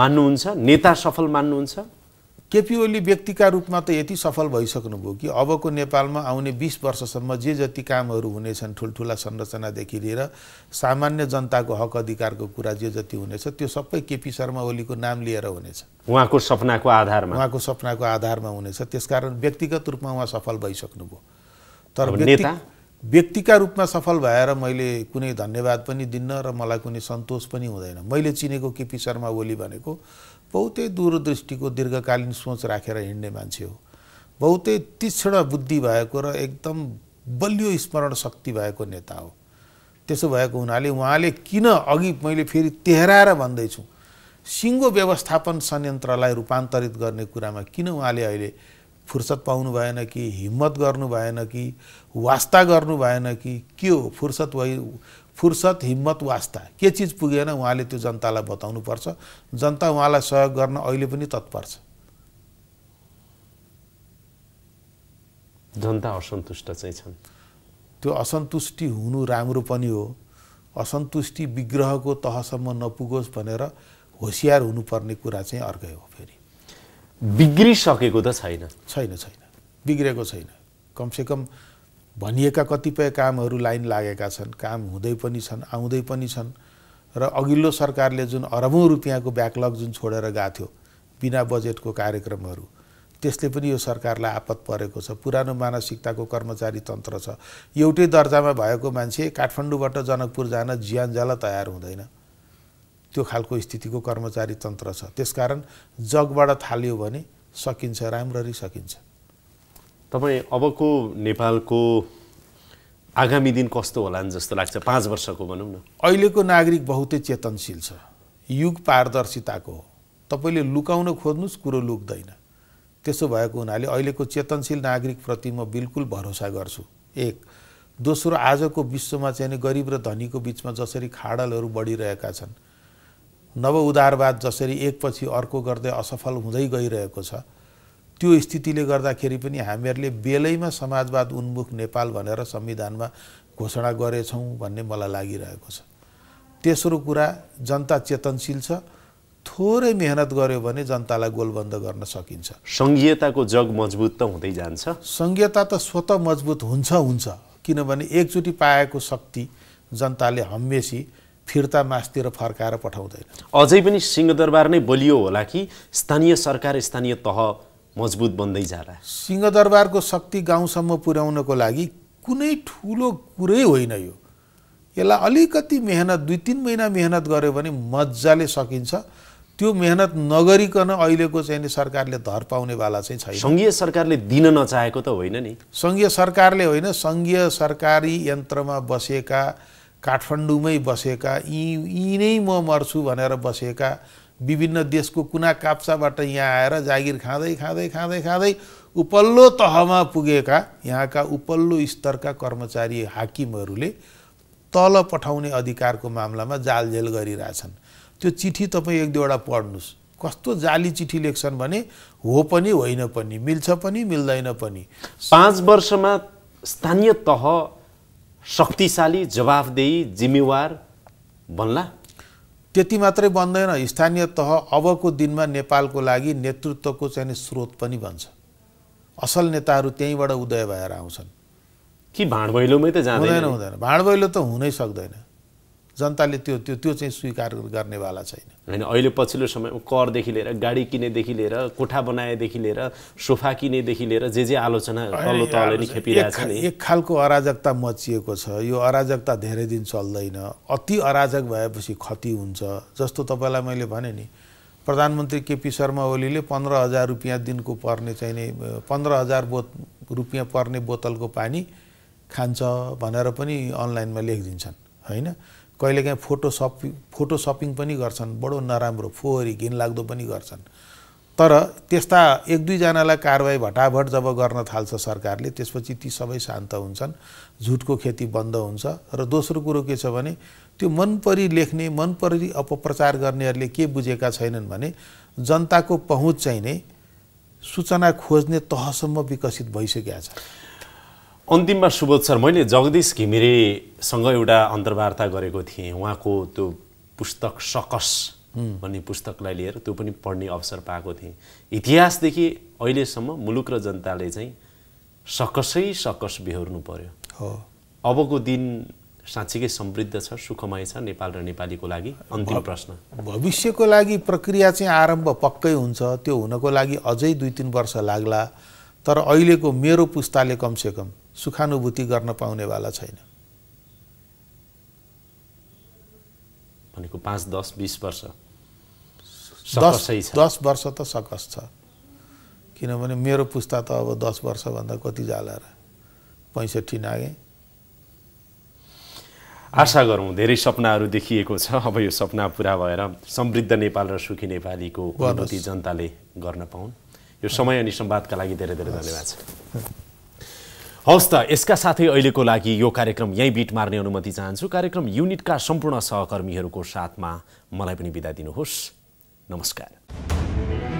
B: मान्नुहुन्छ नेता सफल मान्नुहुन्छ केपी ओली व्यक्तिका रूपमा त यति सफल भइसक्नुभयो कि अबको नेपालमा आउने बिस वर्षसम्म जे जति कामहरू हुनेछन् ठुल्ठुला संरचनादेखि लिएर सामान्य जनताको हक अधिकारको कुरा जे जति हुनेछ त्यो सबै केपी शर्मा ओलीको नाम लिएर हुनेछ
A: उहाँको सपनाको आधारमा उहाँको
B: सपनाको आधारमा हुनेछ त्यसकारण व्यक्तिगत रूपमा उहाँ सफल भइसक्नुभयो तर व्यक्तिका रूपमा सफल भएर मैले कुनै धन्यवाद पनि दिन्न र मलाई कुनै सन्तोष पनि हुँदैन मैले चिनेको केपी शर्मा ओली भनेको बहुतै दूरदृष्टिको दीर्घकालीन सोच राखेर हिँड्ने मान्छे हो बहुतै तीक्ष्ण बुद्धि भएको र एकदम बलियो स्मरण शक्ति भएको नेता हो त्यसो भएको हुनाले उहाँले किन अघि मैले फेरि तेह्राएर भन्दैछु सिङ्गो व्यवस्थापन संयन्त्रलाई रूपान्तरित गर्ने कुरामा किन उहाँले अहिले फुर्सद पाउनु भएन कि हिम्मत गर्नु भएन कि वास्ता गर्नु भएन कि के हो फुर्सद भयो फुर्सद हिम्मत वास्ता के चिज पुगेन उहाँले त्यो जनतालाई बताउनुपर्छ जनता उहाँलाई सहयोग गर्न अहिले पनि तत्पर छ
A: जनता असन्तुष्ट चाहिँ छन्
B: त्यो असन्तुष्टि हुनु राम्रो पनि हो असन्तुष्टि विग्रहको तहसम्म नपुगोस् भनेर होसियार हुनुपर्ने कुरा चाहिँ अर्कै हो फेरि
A: बिग्रिसकेको त छैन
B: छैन छैन बिग्रेको छैन कमसेकम भनिएका कतिपय कामहरू लाइन लागेका छन् काम हुँदै पनि छन् आउँदै पनि छन् र अघिल्लो सरकारले जुन अरबौँ रुपियाँको ब्याकलग जुन छोडेर गएको थियो बिना बजेटको कार्यक्रमहरू त्यसले पनि यो सरकारलाई आपत परेको छ पुरानो मानसिकताको कर्मचारी तन्त्र छ एउटै दर्जामा भएको मान्छे काठमाडौँबाट जनकपुर जान ज्यान जाल तयार हुँदैन त्यो खालको स्थितिको कर्मचारी तन्त्र छ त्यसकारण जगबाट थाल्यो भने सकिन्छ राम्ररी सकिन्छ
A: तपाईँ अबको नेपालको आगामी दिन कस्तो होला नि जस्तो लाग्छ पाँच वर्षको भनौँ न
B: अहिलेको नागरिक बहुतै चेतनशील छ युग पारदर्शिताको हो तपाईँले लुकाउन खोज्नुहोस् कुरो लुक्दैन त्यसो भएको हुनाले अहिलेको चेतनशील नागरिकप्रति म बिल्कुल भरोसा गर्छु एक दोस्रो आजको विश्वमा चाहिँ गरिब र धनीको बिचमा जसरी खाडलहरू बढिरहेका छन् नव उदारवाद जसरी एकपछि अर्को गर्दै असफल हुँदै गइरहेको छ त्यो स्थितिले गर्दाखेरि पनि हामीहरूले बेलैमा समाजवाद उन्मुख नेपाल भनेर संविधानमा घोषणा गरेछौँ भन्ने मलाई लागिरहेको छ तेस्रो कुरा जनता चेतनशील छ थोरै मेहनत गर्यो भने जनतालाई गोलबन्द गर्न सकिन्छ सङ्घीयताको जग मजबुत त हुँदै जान्छ सङ्घीयता त स्वत मजबुत हुन्छ हुन्छ किनभने एकचोटि पाएको शक्ति जनताले हमेसी फिर्ता मासतिर फर्काएर पठाउँदैन
A: अझै पनि सिंहदरबार नै बलियो होला कि स्थानीय सरकार स्थानीय तह मजबुत बन्दै जाला
B: सिंहदरबारको शक्ति गाउँसम्म पुर्याउनको लागि कुनै ठुलो कुरै होइन यो यसलाई अलिकति मेहनत दुई तिन महिना मेहनत गर्यो भने मजाले सकिन्छ त्यो मेहनत नगरिकन अहिलेको चाहिँ नि सरकारले धर पाउनेवाला चाहिँ छैन सङ्घीय
A: सरकारले दिन नचाहेको त होइन नि
B: सङ्घीय सरकारले होइन सङ्घीय सरकारी यन्त्रमा बसेका काठमाडौँमै बसेका यी यी नै म मर्छु भनेर बसेका विभिन्न देशको कुना काप्चाबाट यहाँ आएर जागिर खाँदै खाँदै खाँदै खाँदै उपल्लो तहमा पुगेका यहाँका उपल्लो स्तरका कर्मचारी हाकिमहरूले तल पठाउने अधिकारको मामलामा जालझेल गरिरहेछन् त्यो चिठी तपाईँ एक दुईवटा पढ्नुहोस् कस्तो जाली चिठी लेख्छन् भने हो पनि होइन पनि मिल्छ पनि मिल्दैन पनि पाँच वर्षमा स्थानीय तह
A: शक्तिशाली
B: जवाफदेही जिम्मेवार बन्ला त्यति मात्रै बन्दैन स्थानीय तह अबको दिनमा नेपालको लागि नेतृत्वको चाहिँ स्रोत पनि बन्छ असल नेताहरू त्यहीँबाट उदय भएर आउँछन्
A: कि भाँडभैलोमै त जाँदैन हुँदैन
B: भाँडभैलो त हुनै सक्दैन जनताले त्यो त्यो त्यो चाहिँ स्वीकार गर्नेवाला छैन
A: होइन अहिले पछिल्लो समयमा करदेखि लिएर गाडी किनेदेखि लिएर कोठा बनाएदेखि लिएर सोफा किनेदेखि लिएर जे जे आलोचना एक
B: खालको अराजकता मचिएको छ यो अराजकता धेरै दिन चल्दैन अति अराजक भएपछि खति हुन्छ जस्तो तपाईँलाई मैले भने नि प्रधानमन्त्री केपी शर्मा ओलीले पन्ध्र हजार रुपियाँ दिनको पर्ने चाहिने पन्ध्र हजार बोत रुपियाँ पर्ने बोतलको पानी खान्छ भनेर पनि अनलाइनमा लेखिदिन्छन् होइन कहिलेकाहीँ फोटो सपिङ फोटो सपिङ पनि गर्छन् बडो नराम्रो फोहोरी घिनलाग्दो पनि गर्छन् तर त्यस्ता एक दुईजनालाई कारवाही भटाभट जब गर्न थाल्छ सरकारले त्यसपछि ती सबै शान्त हुन्छन् झुटको खेती बन्द हुन्छ र दोस्रो कुरो के छ भने त्यो मनपरी लेख्ने मनपरी अपप्रचार गर्नेहरूले के बुझेका छैनन् भने जनताको पहुँच चाहिँ नै सूचना खोज्ने तहसम्म विकसित भइसकेका छ
A: अन्तिममा सुबोध सर मैले जगदीश घिमिरेसँग एउटा अन्तर्वार्ता गरेको थिएँ उहाँको त्यो पुस्तक सकस भन्ने पुस्तकलाई लिएर त्यो पनि पढ्ने अवसर पाएको थिएँ इतिहासदेखि अहिलेसम्म मुलुक र जनताले चाहिँ सकसै सकस बेहोर्नु पर्यो हो अबको दिन साँच्चीकै समृद्ध छ सुखमय छ नेपाल र नेपालीको लागि अन्तिम प्रश्न
B: भविष्यको लागि प्रक्रिया चाहिँ आरम्भ पक्कै हुन्छ त्यो हुनको लागि अझै दुई तिन वर्ष लाग्ला तर अहिलेको मेरो पुस्ताले कमसेकम सुखानुभूति गर्न पाउनेवाला छैन
A: भनेको पाँच दस बिस वर्ष
B: दस दस वर्ष त सकस छ किनभने मेरो पुस्ता त अब दस वर्षभन्दा कति जाला र पैँसठी नागे
A: आशा गरौँ धेरै सपनाहरू देखिएको छ अब यो सपना पुरा भएर समृद्ध नेपाल र सुखी नेपालीको अनुभूति जनताले गर्न पाउन् यो समय अनि संवादका लागि धेरै धेरै धन्यवाद छ हवस् त यसका साथै अहिलेको लागि यो कार्यक्रम यहीँ बिट मार्ने अनुमति चाहन्छु कार्यक्रम युनिटका सम्पूर्ण सहकर्मीहरूको साथमा मलाई पनि बिदा दिनुहोस् नमस्कार